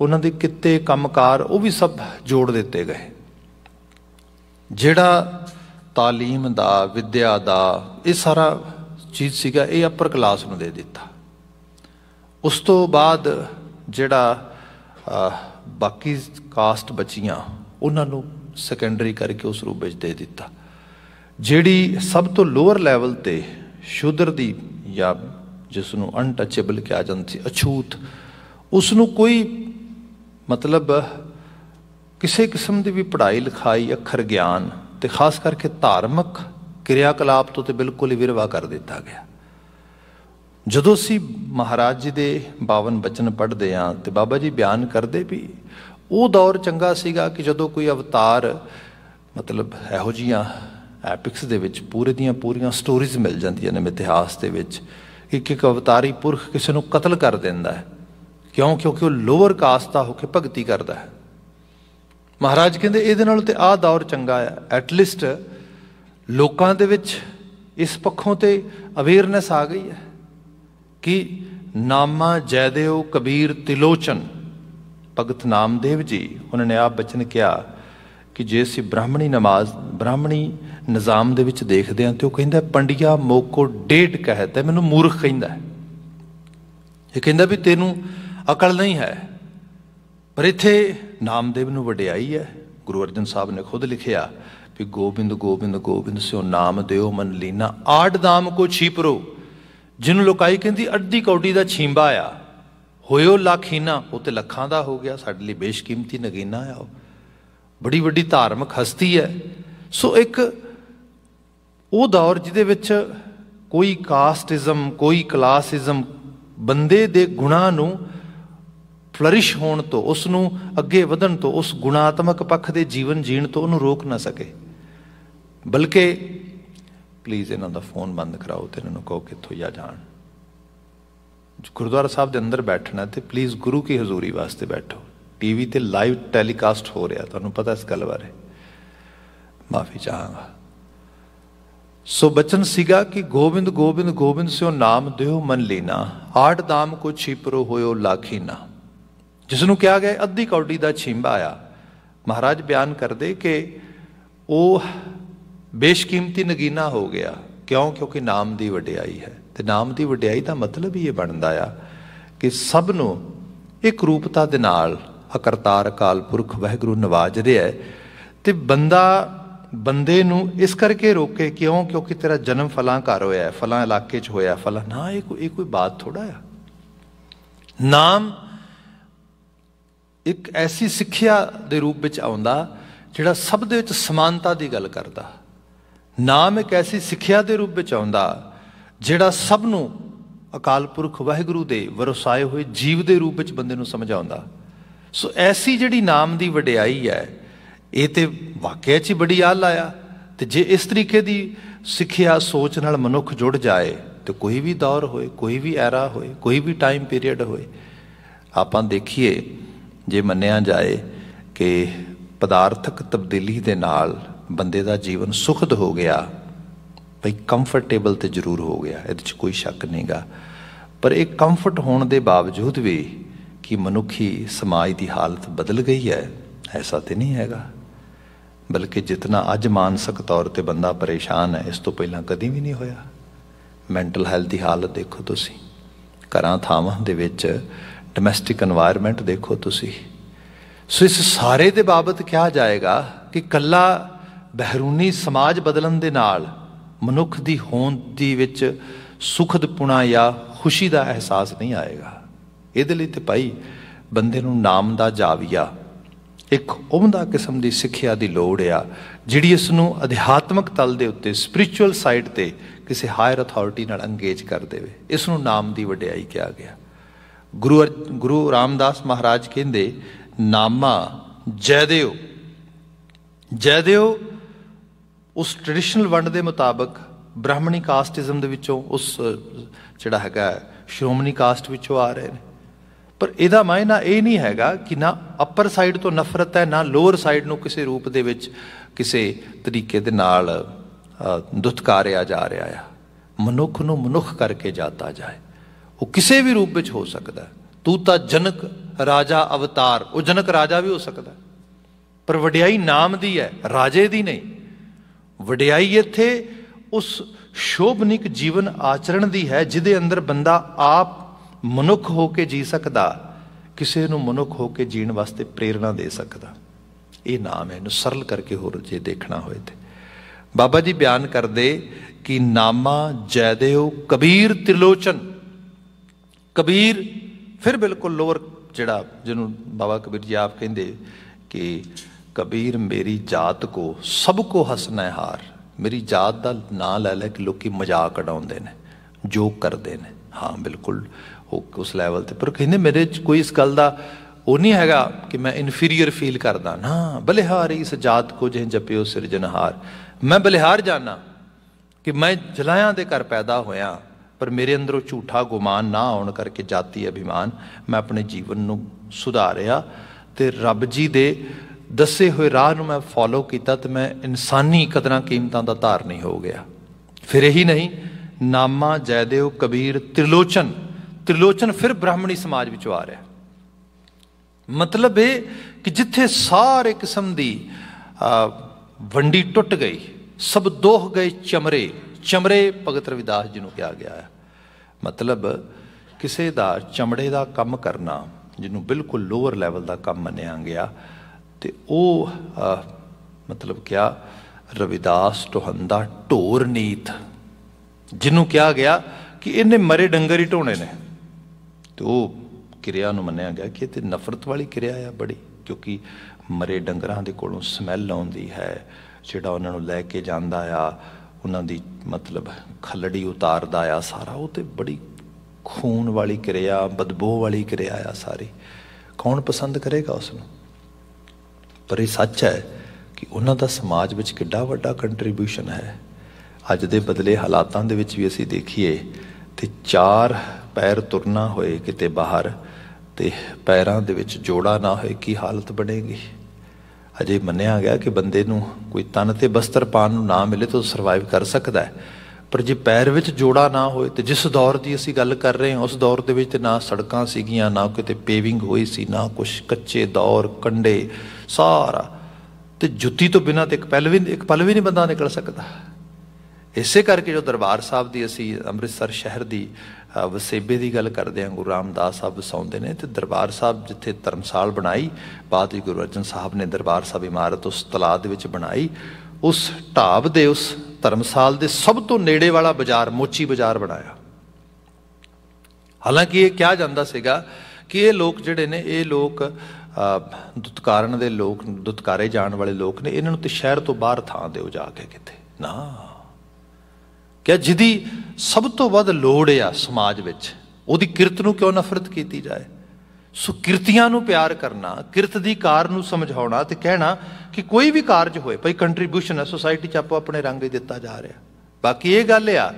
ਉਹਨਾਂ ਦੇ ਕਿਤੇ ਕੰਮਕਾਰ ਉਹ ਵੀ ਸਭ ਜੋੜ ਦਿੱਤੇ ਗਏ ਜਿਹੜਾ تعلیم ਦਾ ਵਿਦਿਆ ਦਾ ਇਹ ਸਾਰਾ ਚੀਜ਼ ਸੀਗਾ ਇਹ ਅਪਰ ਕਲਾਸ ਨੂੰ ਦੇ ਦਿੱਤਾ ਉਸ ਤੋਂ ਬਾਅਦ ਜਿਹੜਾ ਬਾਕੀ ਕਾਸਟ ਬਚੀਆਂ ਉਹਨਾਂ ਨੂੰ ਸੈਕੰਡਰੀ ਕਰਕੇ ਉਸ ਰੂਪ ਵਿੱਚ ਦੇ ਦਿੱਤਾ ਜਿਹੜੀ ਸਭ ਤੋਂ ਲੋਅਰ ਲੈਵਲ ਤੇ ਸ਼ੂਦਰ ਦੀ ਜਾਂ ਜਿਸ ਨੂੰ ਅਨਟਚੇਬਲ ਕਿਹਾ ਜਾਂਦਾ ਸੀ ਅਛੂਤ ਉਸ ਨੂੰ ਕੋਈ ਮਤਲਬ ਕਿਸੇ ਕਿਸਮ ਦੀ ਵੀ ਪੜ੍ਹਾਈ ਲਿਖਾਈ ਅੱਖਰ ਗਿਆਨ ਤੇ ਖਾਸ ਕਰਕੇ ਧਾਰਮਿਕ ਕਿਰਿਆਕਲਾਪ ਤੋਂ ਤੇ ਬਿਲਕੁਲ ਹੀ ਵਿਰਵਾ ਕਰ ਦਿੱਤਾ ਗਿਆ ਜਦੋਂ ਸੀ ਮਹਾਰਾਜ ਜੀ ਦੇ 52 ਬਚਨ ਪੜ੍ਹਦੇ ਆ ਤੇ ਬਾਬਾ ਜੀ ਬਿਆਨ ਕਰਦੇ ਵੀ ਉਹ ਦੌਰ ਚੰਗਾ ਸੀਗਾ ਕਿ ਜਦੋਂ ਕੋਈ ਅਵਤਾਰ ਮਤਲਬ ਇਹੋ ਜੀਆਂ ਐਪਿਕਸ ਦੇ ਵਿੱਚ ਪੂਰੇ ਦੀਆਂ ਪੂਰੀਆਂ ਸਟੋਰੀਜ਼ ਮਿਲ ਜਾਂਦੀਆਂ ਨੇ ਇਤਿਹਾਸ ਦੇ ਵਿੱਚ ਇੱਕ ਇੱਕ ਅਵਤਾਰੀ ਪੁਰਖ ਕਿਸੇ ਨੂੰ ਕਤਲ ਕਰ ਦਿੰਦਾ ਹੈ ਕਿਉਂ ਕਿਉਂਕਿ ਉਹ ਲੋਅਰ ਕਾਸਟ ਦਾ ਹੋ ਕੇ ਭਗਤੀ ਕਰਦਾ ਹੈ ਮਹਾਰਾਜ ਕਹਿੰਦੇ ਇਹਦੇ ਨਾਲ ਤੇ ਆਹ ਦੌਰ ਚੰਗਾ ਆ ਐਟ ਲੀਸਟ ਲੋਕਾਂ ਦੇ ਵਿੱਚ ਇਸ ਪੱਖੋਂ ਤੇ ਅਵੇਅਰਨੈਸ ਆ ਗਈ ਹੈ ਕਿ ਨਾਮਾ ਜੈਦੇਵ ਕਬੀਰ ਤਿਲੋਚਨ ਭਗਤ ਨਾਮਦੇਵ ਜੀ ਉਹਨਾਂ ਨੇ ਆਪ ਬਚਨ ਕਿਹਾ ਕਿ ਜੇ ਅਸੀਂ ਬ੍ਰਾਹਮਣੀ ਨਮਾਜ਼ ਬ੍ਰਾਹਮਣੀ ਨਿਜ਼ਾਮ ਦੇ ਵਿੱਚ ਦੇਖਦੇ ਹਾਂ ਤੇ ਉਹ ਕਹਿੰਦਾ ਪੰਡਿਆ ਮੋਕੋ ਡੇਟ ਕਹਤਾ ਮੈਨੂੰ ਮੂਰਖ ਕਹਿੰਦਾ ਇਹ ਕਹਿੰਦਾ ਵੀ ਤੈਨੂੰ ਅਕਲ ਨਹੀਂ ਹੈ ਪਰ ਇੱਥੇ ਨਾਮਦੇਵ ਨੂੰ ਵਡਿਆਈ ਹੈ ਗੁਰੂ ਅਰਜਨ ਸਾਹਿਬ ਨੇ ਖੁਦ ਲਿਖਿਆ ਕਿ ਗੋਬਿੰਦ ਗੋਬਿੰਦ ਗੋਬਿੰਦ ਸਿਓ ਨਾਮ ਦਿਓ ਮਨ ਲੀਨਾ ਆੜ ਦਾਮ ਕੋ ਛੀਪਰੋ ਜਿਹਨੂੰ ਲੋਕਾਈ ਕਹਿੰਦੀ ਅੱਧੀ ਕੌਡੀ ਦਾ ਛੀਂਬਾ ਆ ਹੋਇਓ ਲੱਖੀਨਾ ਉਹ ਤੇ ਲੱਖਾਂ ਦਾ ਹੋ ਗਿਆ ਸਾਡੇ ਲਈ ਬੇਸ਼ਕੀਮਤੀ ਨਗੀਨਾ ਆ ਉਹ ਬੜੀ ਵੱਡੀ ਧਾਰਮਿਕ ਹਸਤੀ ਹੈ ਸੋ ਇੱਕ ਉਹ ਦੌਰ ਜਿਹਦੇ ਵਿੱਚ ਕੋਈ ਕਾਸਟਿਜ਼ਮ ਕੋਈ ਕਲਾਸਿਜ਼ਮ ਬੰਦੇ ਦੇ ਗੁਣਾ ਨੂੰ ਫਲਰਿਸ਼ ਹੋਣ ਤੋਂ ਉਸ ਨੂੰ ਅੱਗੇ ਵਧਣ ਤੋਂ ਉਸ ਗੁਣਾਤਮਕ ਪੱਖ ਦੇ ਜੀਵਨ ਜੀਣ ਤੋਂ ਉਹਨੂੰ ਰੋਕ ਨਾ ਸਕੇ ਬਲਕਿ ਪਲੀਜ਼ ਇਹਨਾਂ ਦਾ ਫੋਨ ਬੰਦ ਕਰਾਓ ਤੇ ਇਹਨਾਂ ਨੂੰ ਕਹੋ ਕਿੱਥੋਂ ਜਾ ਜਾਣ ਗੁਰਦੁਆਰਾ ਸਾਹਿਬ ਦੇ ਅੰਦਰ ਬੈਠਣਾ ਤੇ ਪਲੀਜ਼ ਗੁਰੂ ਕੀ ਹਜ਼ੂਰੀ ਵਾਸਤੇ ਬੈਠੋ ਟੀਵੀ ਤੇ ਲਾਈਵ ਟੈਲੀਕਾਸਟ ਹੋ ਰਿਹਾ ਤੁਹਾਨੂੰ ਪਤਾ ਇਸ ਗੱਲ ਬਾਰੇ ਮਾਫੀ ਚਾਹਾਂਗਾ ਸੋ ਬਚਨ ਸੀਗਾ ਕਿ ਗੋਬਿੰਦ ਗੋਬਿੰਦ ਗੋਬਿੰਦ ਸਿਓ ਨਾਮ ਦਿਓ ਮਨ ਲੈਣਾ ਆਠ ਦਾਮ ਕੋ ਛਿਪਰੋ ਹੋਇਓ ਲਾਖੀ ਨਾ ਜਿਸ ਨੂੰ ਕਿਹਾ ਗਿਆ ਅੱਧੀ ਕੌਡੀ ਦਾ ਛਿੰਬਾ ਆ ਮਹਾਰਾਜ ਬਿਆਨ ਕਰਦੇ ਕਿ ਉਹ ਬੇਸ਼ਕੀਮਤੀ ਨਗੀਨਾ ਹੋ ਗਿਆ ਕਿਉਂ ਕਿਉਂਕਿ ਨਾਮ ਦੀ ਵਡਿਆਈ ਹੈ ਤੇ ਨਾਮ ਦੀ ਵਡਿਆਈ ਦਾ ਮਤਲਬ ਹੀ ਇਹ ਬਣਦਾ ਆ ਕਿ ਸਭ ਨੂੰ ਇੱਕ ਰੂਪਤਾ ਦੇ ਨਾਲ ਅਕਰਤਾਰ ਅਕਾਲ ਪੁਰਖ ਵਹਿਗੁਰੂ ਨਵਾਜ ਰਿਹਾ ਹੈ ਤੇ ਬੰਦਾ ਬੰਦੇ ਨੂੰ ਇਸ ਕਰਕੇ ਰੋਕੇ ਕਿਉਂ ਕਿਉਂਕਿ ਤੇਰਾ ਜਨਮ ਫਲਾਂ ਘਰ ਹੋਇਆ ਹੈ ਫਲਾਂ ਇਲਾਕੇ 'ਚ ਹੋਇਆ ਫਲਾਂ ਨਾ ਇਹ ਕੋਈ ਇਹ ਕੋਈ ਬਾਤ ਥੋੜਾ ਆ ਨਾਮ ਇੱਕ ਐਸੀ ਸਿੱਖਿਆ ਦੇ ਰੂਪ ਵਿੱਚ ਆਉਂਦਾ ਜਿਹੜਾ ਸਭ ਦੇ ਵਿੱਚ ਸਮਾਨਤਾ ਦੀ ਗੱਲ ਕਰਦਾ ਨਾਮ ਇੱਕ ਐਸੀ ਸਿੱਖਿਆ ਦੇ ਰੂਪ ਵਿੱਚ ਆਉਂਦਾ ਜਿਹੜਾ ਸਭ ਨੂੰ ਅਕਾਲ ਪੁਰਖ ਵਾਹਿਗੁਰੂ ਦੇ ਵਰਸਾਏ ਹੋਏ ਜੀਵ ਦੇ ਰੂਪ ਵਿੱਚ ਬੰਦੇ ਨੂੰ ਸਮਝਾਉਂਦਾ ਸੋ ਐਸੀ ਜਿਹੜੀ ਨਾਮ ਦੀ ਵਡਿਆਈ ਹੈ ਇਹ ਤੇ ਵਾਕਿਆ 'ਚ ਬੜੀ ਆਲ ਆਇਆ ਤੇ ਜੇ ਇਸ ਤਰੀਕੇ ਦੀ ਸਿੱਖਿਆ ਸੋਚ ਨਾਲ ਮਨੁੱਖ ਜੁੜ ਜਾਏ ਤੇ ਕੋਈ ਵੀ ਦੌਰ ਹੋਏ ਕੋਈ ਵੀ ਐਰਾ ਹੋਏ ਕੋਈ ਵੀ ਟਾਈਮ ਪੀਰੀਅਡ ਹੋਏ ਆਪਾਂ ਦੇਖੀਏ ਜੇ ਮੰਨਿਆ ਜਾਏ ਕਿ ਪਦਾਰਥਕ ਤਬਦੀਲੀ ਦੇ ਨਾਲ ਬੰਦੇ ਦਾ ਜੀਵਨ ਸੁਖਦ ਹੋ ਗਿਆ ਭਈ ਕੰਫਰਟੇਬਲ ਤੇ ਜ਼ਰੂਰ ਹੋ ਗਿਆ ਇਹਦੇ 'ਚ ਕੋਈ ਸ਼ੱਕ ਨਹੀਂਗਾ ਪਰ ਇਹ ਕੰਫਰਟ ਹੋਣ ਦੇ ਬਾਵਜੂਦ ਵੀ ਕਿ ਮਨੁੱਖੀ ਸਮਾਜ ਦੀ ਹਾਲਤ ਬਦਲ ਗਈ ਹੈ ਐਸਾ ਤੇ ਨਹੀਂ ਹੈਗਾ ਬਲਕਿ ਜਿਤਨਾ ਅੱਜ ਮਾਨਸਿਕ ਤੌਰ ਤੇ ਬੰਦਾ ਪਰੇਸ਼ਾਨ ਹੈ ਇਸ ਤੋਂ ਪਹਿਲਾਂ ਕਦੀ ਵੀ ਨਹੀਂ ਹੋਇਆ ਮੈਂਟਲ ਹੈਲਥ ਦੀ ਹਾਲਤ ਦੇਖੋ ਤੁਸੀਂ ਘਰਾਂ ਥਾਵਾਂ ਦੇ ਵਿੱਚ ਡੋਮੈਸਟਿਕ এনवायरमेंट ਦੇਖੋ ਤੁਸੀਂ ਸੋ ਇਸ ਸਾਰੇ ਦੇ ਬਾਬਤ ਕਿਹਾ ਜਾਏਗਾ ਕਿ ਕੱਲਾ ਬਹਿਰੂਨੀ ਸਮਾਜ ਬਦਲਣ ਦੇ ਨਾਲ ਮਨੁੱਖ ਦੀ ਹੋਂਦ ਦੀ ਵਿੱਚ ਸੁਖਦਪੁਣਾ ਜਾਂ ਖੁਸ਼ੀ ਦਾ ਅਹਿਸਾਸ ਨਹੀਂ ਆਏਗਾ ਇਹਦੇ ਲਈ ਤੇ ਭਾਈ ਬੰਦੇ ਨੂੰ ਨਾਮ ਦਾ ਜਾਵੀਆ ਇੱਕ ਉਹੰਦਾ ਕਿਸਮ ਦੀ ਸਿੱਖਿਆ ਦੀ ਲੋੜ ਆ ਜਿਹੜੀ ਇਸ ਨੂੰ ਅਧਿਆਤਮਕ ਤਲ ਦੇ ਉੱਤੇ ਸਪਿਰਚੁਅਲ ਸਾਈਡ ਤੇ ਕਿਸੇ ਹਾਇਰ ਅਥਾਰਟੀ ਨਾਲ ਅੰਗੇਜ ਕਰ ਦੇਵੇ ਇਸ ਨੂੰ ਨਾਮ ਦੀ ਵਡਿਆਈ ਕਿਹਾ ਗਿਆ ਗੁਰੂ ਗੁਰੂ ਰਾਮਦਾਸ ਮਹਾਰਾਜ ਕਹਿੰਦੇ ਨਾਮਾ ਜੈਦੇਵ ਜੈਦੇਵ ਉਸ ਟ੍ਰੈਡੀਸ਼ਨਲ ਵੰਡ ਦੇ ਮੁਤਾਬਕ ਬ੍ਰਾਹਮਣੀ ਕਾਸਟਿਜ਼ਮ ਦੇ ਵਿੱਚੋਂ ਉਸ ਜਿਹੜਾ ਹੈਗਾ ਸ਼੍ਰੋਮਣੀ ਕਾਸਟ ਵਿੱਚੋਂ ਆ ਰਹੇ ਨੇ ਪਰ ਇਹਦਾ ਮਾਇਨਾ ਇਹ ਨਹੀਂ ਹੈਗਾ ਕਿ ਨਾ ਅਪਰ ਸਾਈਡ ਤੋਂ ਨਫ਼ਰਤ ਹੈ ਨਾ ਲੋਅਰ ਸਾਈਡ ਨੂੰ ਕਿਸੇ ਰੂਪ ਦੇ ਵਿੱਚ ਕਿਸੇ ਤਰੀਕੇ ਦੇ ਨਾਲ ਦੁਤਕਾਰਿਆ ਜਾ ਰਿਹਾ ਆ ਮਨੁੱਖ ਨੂੰ ਮਨੁੱਖ ਕਰਕੇ ਜਾਤਾ ਜਾਏ ਉਹ ਕਿਸੇ ਵੀ ਰੂਪ ਵਿੱਚ ਹੋ ਸਕਦਾ ਤੂੰ ਤਾਂ ਜਨਕ ਰਾਜਾ ਅਵਤਾਰ ਉਹ ਜਨਕ ਰਾਜਾ ਵੀ ਹੋ ਸਕਦਾ ਪਰ ਵਡਿਆਈ ਨਾਮ ਦੀ ਹੈ ਰਾਜੇ ਦੀ ਨਹੀਂ ਵਡਿਆਈ ਇੱਥੇ ਉਸ ਸ਼ੋਭਨਿਕ ਜੀਵਨ ਆਚਰਣ ਦੀ ਹੈ ਜਿਹਦੇ ਅੰਦਰ ਬੰਦਾ ਆਪ ਮਨੁੱਖ ਹੋ ਕੇ ਜੀ ਸਕਦਾ ਕਿਸੇ ਨੂੰ ਮਨੁੱਖ ਹੋ ਕੇ ਜੀਣ ਵਾਸਤੇ ਪ੍ਰੇਰਣਾ ਦੇ ਸਕਦਾ ਇਹ ਨਾਮ ਹੈ ਇਹਨੂੰ ਸਰਲ ਕਰਕੇ ਹੋਰ ਜੇ ਦੇਖਣਾ ਹੋਏ ਤੇ ਬਾਬਾ ਜੀ ਬਿਆਨ ਕਰਦੇ ਕਿ ਨਾਮਾ ਜੈਦੇਉ ਕਬੀਰ ਤ੍ਰਿਲੋਚਨ ਕਬੀਰ ਫਿਰ ਬਿਲਕੁਲ ਲੋਅਰ ਜਿਹੜਾ ਜਿਹਨੂੰ ਬਾਬਾ ਕਬੀਰ ਜੀ ਆਪ ਕਹਿੰਦੇ ਕਿ ਕਬੀਰ ਮੇਰੀ ਜਾਤ ਕੋ ਸਭ ਕੋ ਹਸਨੈ ਹਾਰ ਮੇਰੀ ਜਾਤ ਦਾ ਨਾਂ ਲੈ ਲੈ ਕਿ ਲੋਕੀ ਮਜ਼ਾਕ ਉਡਾਉਂਦੇ ਨੇ ਜੋਕ ਕਰਦੇ ਨੇ ਹਾਂ ਬਿਲਕੁਲ ਉਸ ਲੈਵਲ ਤੇ ਪਰ ਕਹਿੰਦੇ ਮੇਰੇ ਚ ਕੋਈ ਇਸ ਗੱਲ ਦਾ ਉਹ ਨਹੀਂ ਹੈਗਾ ਕਿ ਮੈਂ ਇਨਫੀਰੀਅਰ ਫੀਲ ਕਰਦਾ ਨਾ ਬਲਿਹਾਰ ਇਸ ਜਾਤ ਕੋ ਜਿਹ ਜਪਿਓ ਸਿਰਜਨਹਾਰ ਮੈਂ ਬਲਿਹਾਰ ਜਾਣਾ ਕਿ ਮੈਂ ਜਲਾਇਆਂ ਦੇ ਘਰ ਪੈਦਾ ਹੋਇਆ ਪਰ ਮੇਰੇ ਅੰਦਰੋਂ ਝੂਠਾ ਗੁਮਾਨ ਨਾ ਆਉਣ ਕਰਕੇ ਜਾਤੀ ਅਭਿਮਾਨ ਮੈਂ ਆਪਣੇ ਜੀਵਨ ਨੂੰ ਸੁਧਾਰਿਆ ਤੇ ਰੱਬ ਜੀ ਦੇ ਦੱਸੇ ਹੋਏ ਰਾਹ ਨੂੰ ਮੈਂ ਫੋਲੋ ਕੀਤਾ ਤੇ ਮੈਂ ਇਨਸਾਨੀ ਕਦਰਾਂ ਕੀਮਤਾਂ ਦਾ ਧਾਰਨੀ ਹੋ ਗਿਆ ਫਿਰ ਇਹੀ ਨਹੀਂ ਨਾਮਾ ਜੈਦੇਵ ਕਬੀਰ ਤ੍ਰਿਲੋਚਨ ਤ੍ਰਿਲੋਚਨ ਫਿਰ ਬ੍ਰਾਹਮਣੀ ਸਮਾਜ ਵਿੱਚ ਆ ਰਿਹਾ ਮਤਲਬ ਇਹ ਕਿ ਜਿੱਥੇ ਸਾਰੇ ਕਿਸਮ ਦੀ ਵੰਡੀ ਟੁੱਟ ਗਈ ਸਭ ਦੋਹ ਗਏ ਚਮਰੇ ਚਮੜੇ ਭਗਤ ਰਵਿਦਾਸ ਜੀ ਨੂੰ ਕਿਹਾ ਗਿਆ ਹੈ ਮਤਲਬ ਕਿਸੇ ਦਾ ਚਮੜੇ ਦਾ ਕੰਮ ਕਰਨਾ ਜਿਹਨੂੰ ਬਿਲਕੁਲ ਲੋਅਰ ਲੈਵਲ ਦਾ ਕੰਮ ਮੰਨਿਆ ਗਿਆ ਤੇ ਉਹ ਮਤਲਬ ਕਿਹਾ ਰਵਿਦਾਸ ਟੋਹੰਦਾ ਢੋਰ ਨੀਤ ਜਿਹਨੂੰ ਕਿਹਾ ਗਿਆ ਕਿ ਇਹਨੇ ਮਰੇ ਡੰਗਰ ਹੀ ਢੋਣੇ ਨੇ ਤੇ ਉਹ ਕਿਰਿਆ ਨੂੰ ਮੰਨਿਆ ਗਿਆ ਕਿ ਇਹ ਤੇ ਨਫ਼ਰਤ ਵਾਲੀ ਕਿਰਿਆ ਆ ਬੜੀ ਕਿਉਂਕਿ ਮਰੇ ਡੰਗਰਾਂ ਦੇ ਕੋਲੋਂ ਸਮੈਲ ਆਉਂਦੀ ਹੈ ਜਿਹੜਾ ਉਹਨਾਂ ਨੂੰ ਲੈ ਕੇ ਜਾਂਦਾ ਆ ਉਹਨਾਂ ਦੀ ਮਤਲਬ ਖਲੜੀ ਉਤਾਰਦਾ ਆ ਸਾਰਾ ਉਹ ਤੇ ਬੜੀ ਖੂਨ ਵਾਲੀ ਕਿਰਿਆ ਬਦਬੋ ਵਾਲੀ ਕਿਰਿਆ ਆ ਸਾਰੀ ਕੌਣ ਪਸੰਦ ਕਰੇਗਾ ਉਸ ਨੂੰ ਪਰ ਇਹ ਸੱਚ ਹੈ ਕਿ ਉਹਨਾਂ ਦਾ ਸਮਾਜ ਵਿੱਚ ਕਿੱਡਾ ਵੱਡਾ ਕੰਟਰੀਬਿਊਸ਼ਨ ਹੈ ਅੱਜ ਦੇ ਬਦਲੇ ਹਾਲਾਤਾਂ ਦੇ ਵਿੱਚ ਵੀ ਅਸੀਂ ਦੇਖੀਏ ਤੇ ਚਾਰ ਪੈਰ ਤੁਰਨਾ ਹੋਏ ਕਿਤੇ ਬਾਹਰ ਤੇ ਪੈਰਾਂ ਦੇ ਵਿੱਚ ਜੋੜਾ ਨਾ ਹੋਏ ਕੀ ਹਾਲਤ ਬਣੇਗੀ ਅਜੇ ਮੰਨਿਆ ਗਿਆ ਕਿ ਬੰਦੇ ਨੂੰ ਕੋਈ ਤਨ ਤੇ ਬਸਤਰ ਪਾਣ ਨੂੰ ਨਾ ਮਿਲੇ ਤਾਂ ਸਰਵਾਈਵ ਕਰ ਸਕਦਾ ਹੈ ਪਰ ਜੇ ਪੈਰ ਵਿੱਚ ਜੋੜਾ ਨਾ ਹੋਏ ਤੇ ਜਿਸ ਦੌਰ ਦੀ ਅਸੀਂ ਗੱਲ ਕਰ ਰਹੇ ਹਾਂ ਉਸ ਦੌਰ ਦੇ ਵਿੱਚ ਤੇ ਨਾ ਸੜਕਾਂ ਸੀਗੀਆਂ ਨਾ ਕਿਤੇ ਪੇਵਿੰਗ ਹੋਈ ਸੀ ਨਾ ਕੁਝ ਕੱਚੇ ਦੌਰ ਕੰਡੇ ਸਾਰਾ ਤੇ ਜੁੱਤੀ ਤੋਂ ਬਿਨਾਂ ਤੇ ਇੱਕ ਪਲ ਵੀ ਇੱਕ ਪਲ ਵੀ ਨਹੀਂ ਬੰਦਾ ਨਿਕਲ ਸਕਦਾ ਇਸੇ ਕਰਕੇ ਜੋ ਦਰਬਾਰ ਸਾਹਿਬ ਦੀ ਅਸੀਂ ਅੰਮ੍ਰਿਤਸਰ ਸ਼ਹਿਰ ਦੀ ਵਸੇਬੇ ਦੀ ਗੱਲ ਕਰਦੇ ਆ ਗੁਰੂ ਰਾਮਦਾਸ ਸਾਹਿਬ ਵਸਾਉਂਦੇ ਨੇ ਤੇ ਦਰਬਾਰ ਸਾਹਿਬ ਜਿੱਥੇ ਧਰਮਸਾਲ ਬਣਾਈ ਬਾਅਦ ਵਿੱਚ ਗੁਰੂ ਅਰਜਨ ਸਾਹਿਬ ਨੇ ਦਰਬਾਰ ਸਾਹਿਬ ਇਮਾਰਤ ਉਸ ਤਲਾਅ ਦੇ ਵਿੱਚ ਬਣਾਈ ਉਸ ਢਾਬ ਦੇ ਉਸ ਧਰਮਸਾਲ ਦੇ ਸਭ ਤੋਂ ਨੇੜੇ ਵਾਲਾ ਬਾਜ਼ਾਰ ਮੋਚੀ ਬਾਜ਼ਾਰ ਬਣਾਇਆ ਹਾਲਾਂਕਿ ਇਹ ਕਿਹਾ ਜਾਂਦਾ ਸੀਗਾ ਕਿ ਇਹ ਲੋਕ ਜਿਹੜੇ ਨੇ ਇਹ ਲੋਕ ਦੁਤਕਾਰਨ ਦੇ ਲੋਕ ਦੁਤਕਾਰੇ ਜਾਣ ਵਾਲੇ ਲੋਕ ਨੇ ਇਹਨਾਂ ਨੂੰ ਤੇ ਸ਼ਹਿਰ ਤੋਂ ਬਾਹਰ ਥਾਂ ਦਿਓ ਜਾ ਕੇ ਕਿਤੇ ਨਾ ਕਿ ਜਿਹਦੀ ਸਭ ਤੋਂ ਵੱਧ ਲੋੜ ਆ ਸਮਾਜ ਵਿੱਚ ਉਹਦੀ ਕਿਰਤ ਨੂੰ ਕਿਉਂ ਨਫ਼ਰਤ ਕੀਤੀ ਜਾਏ ਸੋ ਕਿਰਤੀਆਂ ਨੂੰ ਪਿਆਰ ਕਰਨਾ ਕਿਰਤ ਦੀ ਕਾਰ ਨੂੰ ਸਮਝਾਉਣਾ ਤੇ ਕਹਿਣਾ ਕਿ ਕੋਈ ਵੀ ਕਾਰਜ ਹੋਏ ਭਈ ਕੰਟਰੀਬਿਊਸ਼ਨ ਹੈ ਸੋਸਾਇਟੀ 'ਚ ਆਪੋ ਆਪਣੇ ਰੰਗ ਹੀ ਦਿੱਤਾ ਜਾ ਰਿਹਾ ਬਾਕੀ ਇਹ ਗੱਲ ਆ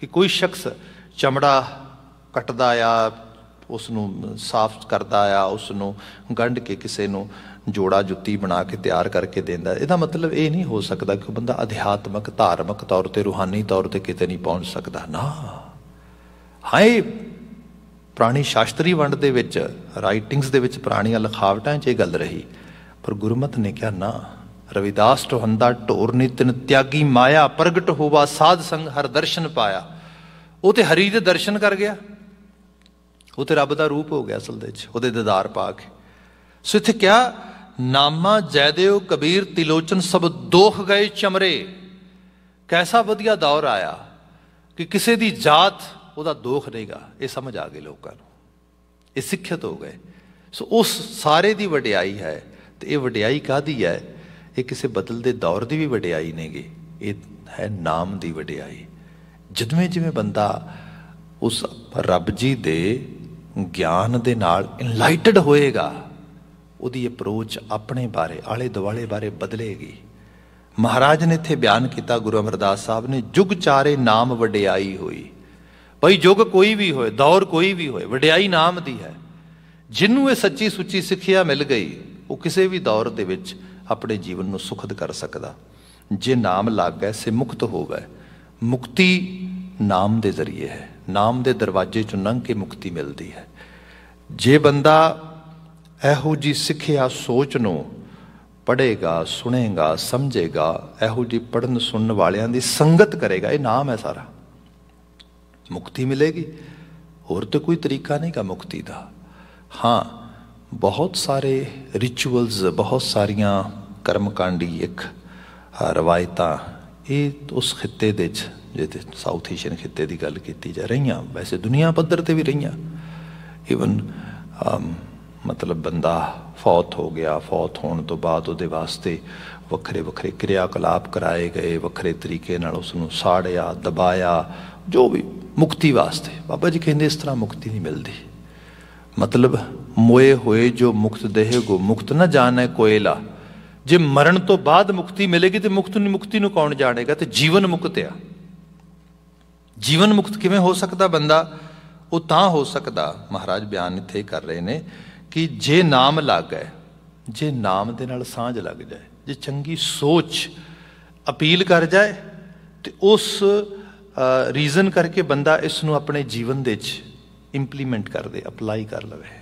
ਕਿ ਕੋਈ ਸ਼ਖਸ ਚਮੜਾ ਕੱਟਦਾ ਆ ਉਸ ਨੂੰ ਸਾਫ਼ ਕਰਦਾ ਆ ਉਸ ਨੂੰ ਗੰਢ ਕੇ ਕਿਸੇ ਨੂੰ ਜੋੜਾ ਜੁੱਤੀ ਬਣਾ ਕੇ ਤਿਆਰ ਕਰਕੇ ਦਿੰਦਾ ਇਹਦਾ ਮਤਲਬ ਇਹ ਨਹੀਂ ਹੋ ਸਕਦਾ ਕਿ ਬੰਦਾ ਅਧਿਆਤਮਕ ਧਾਰਮਿਕ ਤੌਰ ਤੇ ਰੂਹਾਨੀ ਤੌਰ ਤੇ ਕਿਤੇ ਨਹੀਂ ਪਹੁੰਚ ਸਕਦਾ ਨਾ ਹਾਏ ਪ੍ਰਾਣੀ ਸ਼ਾਸਤਰੀ ਵੰਡ ਦੇ ਵਿੱਚ ਰਾਈਟਿੰਗਸ ਦੇ ਵਿੱਚ ਪ੍ਰਾਣੀਆਂ ਲਖਾਵਟਾਂ 'ਚ ਇਹ ਗੱਲ ਰਹੀ ਪਰ ਗੁਰਮਤ ਨੇ ਕਿਹਾ ਨਾ ਰਵਿਦਾਸ ਟੋਹੰਦਾ ਢੋਰ ਨੇ ਤਿਨ ਤਿਆਗੀ ਮਾਇਆ ਪ੍ਰਗਟ ਹੋਵਾ ਸਾਧ ਸੰਗ ਹਰ ਦਰਸ਼ਨ ਪਾਇਆ ਉਹ ਤੇ ਹਰੀ ਦੇ ਦਰਸ਼ਨ ਕਰ ਗਿਆ ਉਹ ਤੇ ਰੱਬ ਦਾ ਰੂਪ ਹੋ ਗਿਆ ਅਸਲ ਦੇ ਵਿੱਚ ਉਹਦੇ ਦੀਦਾਰ ਪਾ ਕੇ ਸੋ ਇੱਥੇ ਕਿਹਾ ਨਾਮਾ ਜੈਦੇਵ ਕਬੀਰ ਤਿਲੋਚਨ ਸਭ ਦੋਖ ਗਏ ਚਮਰੇ ਕੈਸਾ ਵਧੀਆ ਦੌਰ ਆਇਆ ਕਿ ਕਿਸੇ ਦੀ ਜਾਤ ਉਹਦਾ ਦੋਖ ਨਹੀਂਗਾ ਇਹ ਸਮਝ ਆ ਗਏ ਲੋਕਾਂ ਨੂੰ ਇਹ ਸਿੱਖਿਅਤ ਹੋ ਗਏ ਸੋ ਉਸ ਸਾਰੇ ਦੀ ਵਡਿਆਈ ਹੈ ਤੇ ਇਹ ਵਡਿਆਈ ਕਾਦੀ ਹੈ ਇਹ ਕਿਸੇ ਬਦਲਦੇ ਦੌਰ ਦੀ ਵੀ ਵਡਿਆਈ ਨਹੀਂਗੀ ਇਹ ਹੈ ਨਾਮ ਦੀ ਵਡਿਆਈ ਜਦਵੇਂ ਜਿਵੇਂ ਬੰਦਾ ਉਸ ਰੱਬ ਜੀ ਦੇ ਗਿਆਨ ਦੇ ਨਾਲ ਇਨਲਾਈਟਡ ਹੋਏਗਾ ਉਹਦੀ ਅਪਰੋਚ ਆਪਣੇ ਬਾਰੇ ਆਲੇ ਦੁਆਲੇ ਬਾਰੇ ਬਦਲੇਗੀ ਮਹਾਰਾਜ ਨੇ ਇੱਥੇ ਬਿਆਨ ਕੀਤਾ ਗੁਰੂ ਅਮਰਦਾਸ ਸਾਹਿਬ ਨੇ ਜੁਗ ਚਾਰੇ ਨਾਮ ਵਡਿਆਈ ਹੋਈ ਭਈ ਜੁਗ ਕੋਈ ਵੀ ਹੋਏ ਦੌਰ ਕੋਈ ਵੀ ਹੋਏ ਵਡਿਆਈ ਨਾਮ ਦੀ ਹੈ ਜਿੰਨੂੰ ਇਹ ਸੱਚੀ ਸੁੱਚੀ ਸਿੱਖਿਆ ਮਿਲ ਗਈ ਉਹ ਕਿਸੇ ਵੀ ਦੌਰ ਦੇ ਵਿੱਚ ਆਪਣੇ ਜੀਵਨ ਨੂੰ ਸੁਖਦ ਕਰ ਸਕਦਾ ਜੇ ਨਾਮ ਲੱਗੈ ਸੇ ਮੁਕਤ ਹੋਵੇ ਮੁਕਤੀ ਨਾਮ ਦੇ ਜ਼ਰੀਏ ਹੈ ਨਾਮ ਦੇ ਦਰਵਾਜ਼ੇ ਚੋਂ ਲੰਘ ਕੇ ਮੁਕਤੀ ਮਿਲਦੀ ਹੈ ਜੇ ਬੰਦਾ ਇਹੋ ਜੀ ਸਿੱਖਿਆ ਸੋਚ ਨੂੰ ਪੜੇਗਾ ਸੁਣੇਗਾ ਸਮਝੇਗਾ ਇਹੋ ਜੀ ਪੜਨ ਸੁਣਨ ਵਾਲਿਆਂ ਦੀ ਸੰਗਤ ਕਰੇਗਾ ਇਹ ਨਾਮ ਹੈ ਸਾਰਾ ਮੁਕਤੀ ਮਿਲੇਗੀ ਹੋਰ ਤੇ ਕੋਈ ਤਰੀਕਾ ਨਹੀਂਗਾ ਮੁਕਤੀ ਦਾ ਹਾਂ ਬਹੁਤ ਸਾਰੇ ਰਿਚੁਅਲਸ ਬਹੁਤ ਸਾਰੀਆਂ ਕਰਮਕਾਂਡੀ ਇੱਕ ਰਵਾਇਤਾਂ ਇਹ ਉਸ ਖਿੱਤੇ ਦੇ ਚ ਜਿਹਦੇ ਸਾਊਥ ਏਸ਼ੀਅਨ ਖਿੱਤੇ ਦੀ ਗੱਲ ਕੀਤੀ ਜਾ ਰਹੀਆਂ ਵੈਸੇ ਦੁਨੀਆ ਪੱਧਰ ਤੇ ਵੀ ਰਹੀਆਂ ਇਵਨ ਮਤਲਬ ਬੰਦਾ ਫੌਤ ਹੋ ਗਿਆ ਫੌਤ ਹੋਣ ਤੋਂ ਬਾਅਦ ਉਹਦੇ ਵਾਸਤੇ ਵੱਖਰੇ ਵੱਖਰੇ ਕਿਰਿਆਕਲਾਪ ਕਰਾਏ ਗਏ ਵੱਖਰੇ ਤਰੀਕੇ ਨਾਲ ਉਸ ਨੂੰ ਸਾੜਿਆ ਦਬਾਇਆ ਜੋ ਵੀ ਮੁਕਤੀ ਵਾਸਤੇ ਬਾਬਾ ਜੀ ਕਹਿੰਦੇ ਇਸ ਤਰ੍ਹਾਂ ਮੁਕਤੀ ਨਹੀਂ ਮਿਲਦੀ ਮਤਲਬ ਮੋਏ ਹੋਏ ਜੋ ਮੁਕਤ ਦੇਹ ਕੋ ਮੁਕਤ ਨਾ ਜਾਣੇ ਕੋਇਲਾ ਜੇ ਮਰਨ ਤੋਂ ਬਾਅਦ ਮੁਕਤੀ ਮਿਲੇਗੀ ਤੇ ਮੁਕਤ ਨੂੰ ਮੁਕਤੀ ਨੂੰ ਕੌਣ ਜਾਣੇਗਾ ਤੇ ਜੀਵਨ ਮੁਕਤ ਆ ਜੀਵਨ ਮੁਕਤ ਕਿਵੇਂ ਹੋ ਸਕਦਾ ਬੰਦਾ ਉਹ ਤਾਂ ਹੋ ਸਕਦਾ ਮਹਾਰਾਜ ਬਿਆਨ ਇੱਥੇ ਕਰ ਰਹੇ ਨੇ ਕਿ ਜੇ ਨਾਮ ਲੱਗੇ ਜੇ ਨਾਮ ਦੇ ਨਾਲ ਸਾਂਝ ਲੱਗ ਜਾਏ ਜੇ ਚੰਗੀ ਸੋਚ ਅਪੀਲ ਕਰ ਜਾਏ ਤੇ ਉਸ ਰੀਜ਼ਨ ਕਰਕੇ ਬੰਦਾ ਇਸ ਨੂੰ ਆਪਣੇ ਜੀਵਨ ਦੇ ਵਿੱਚ ਇੰਪਲੀਮੈਂਟ ਕਰ ਦੇ ਅਪਲਾਈ ਕਰ ਲਵੇ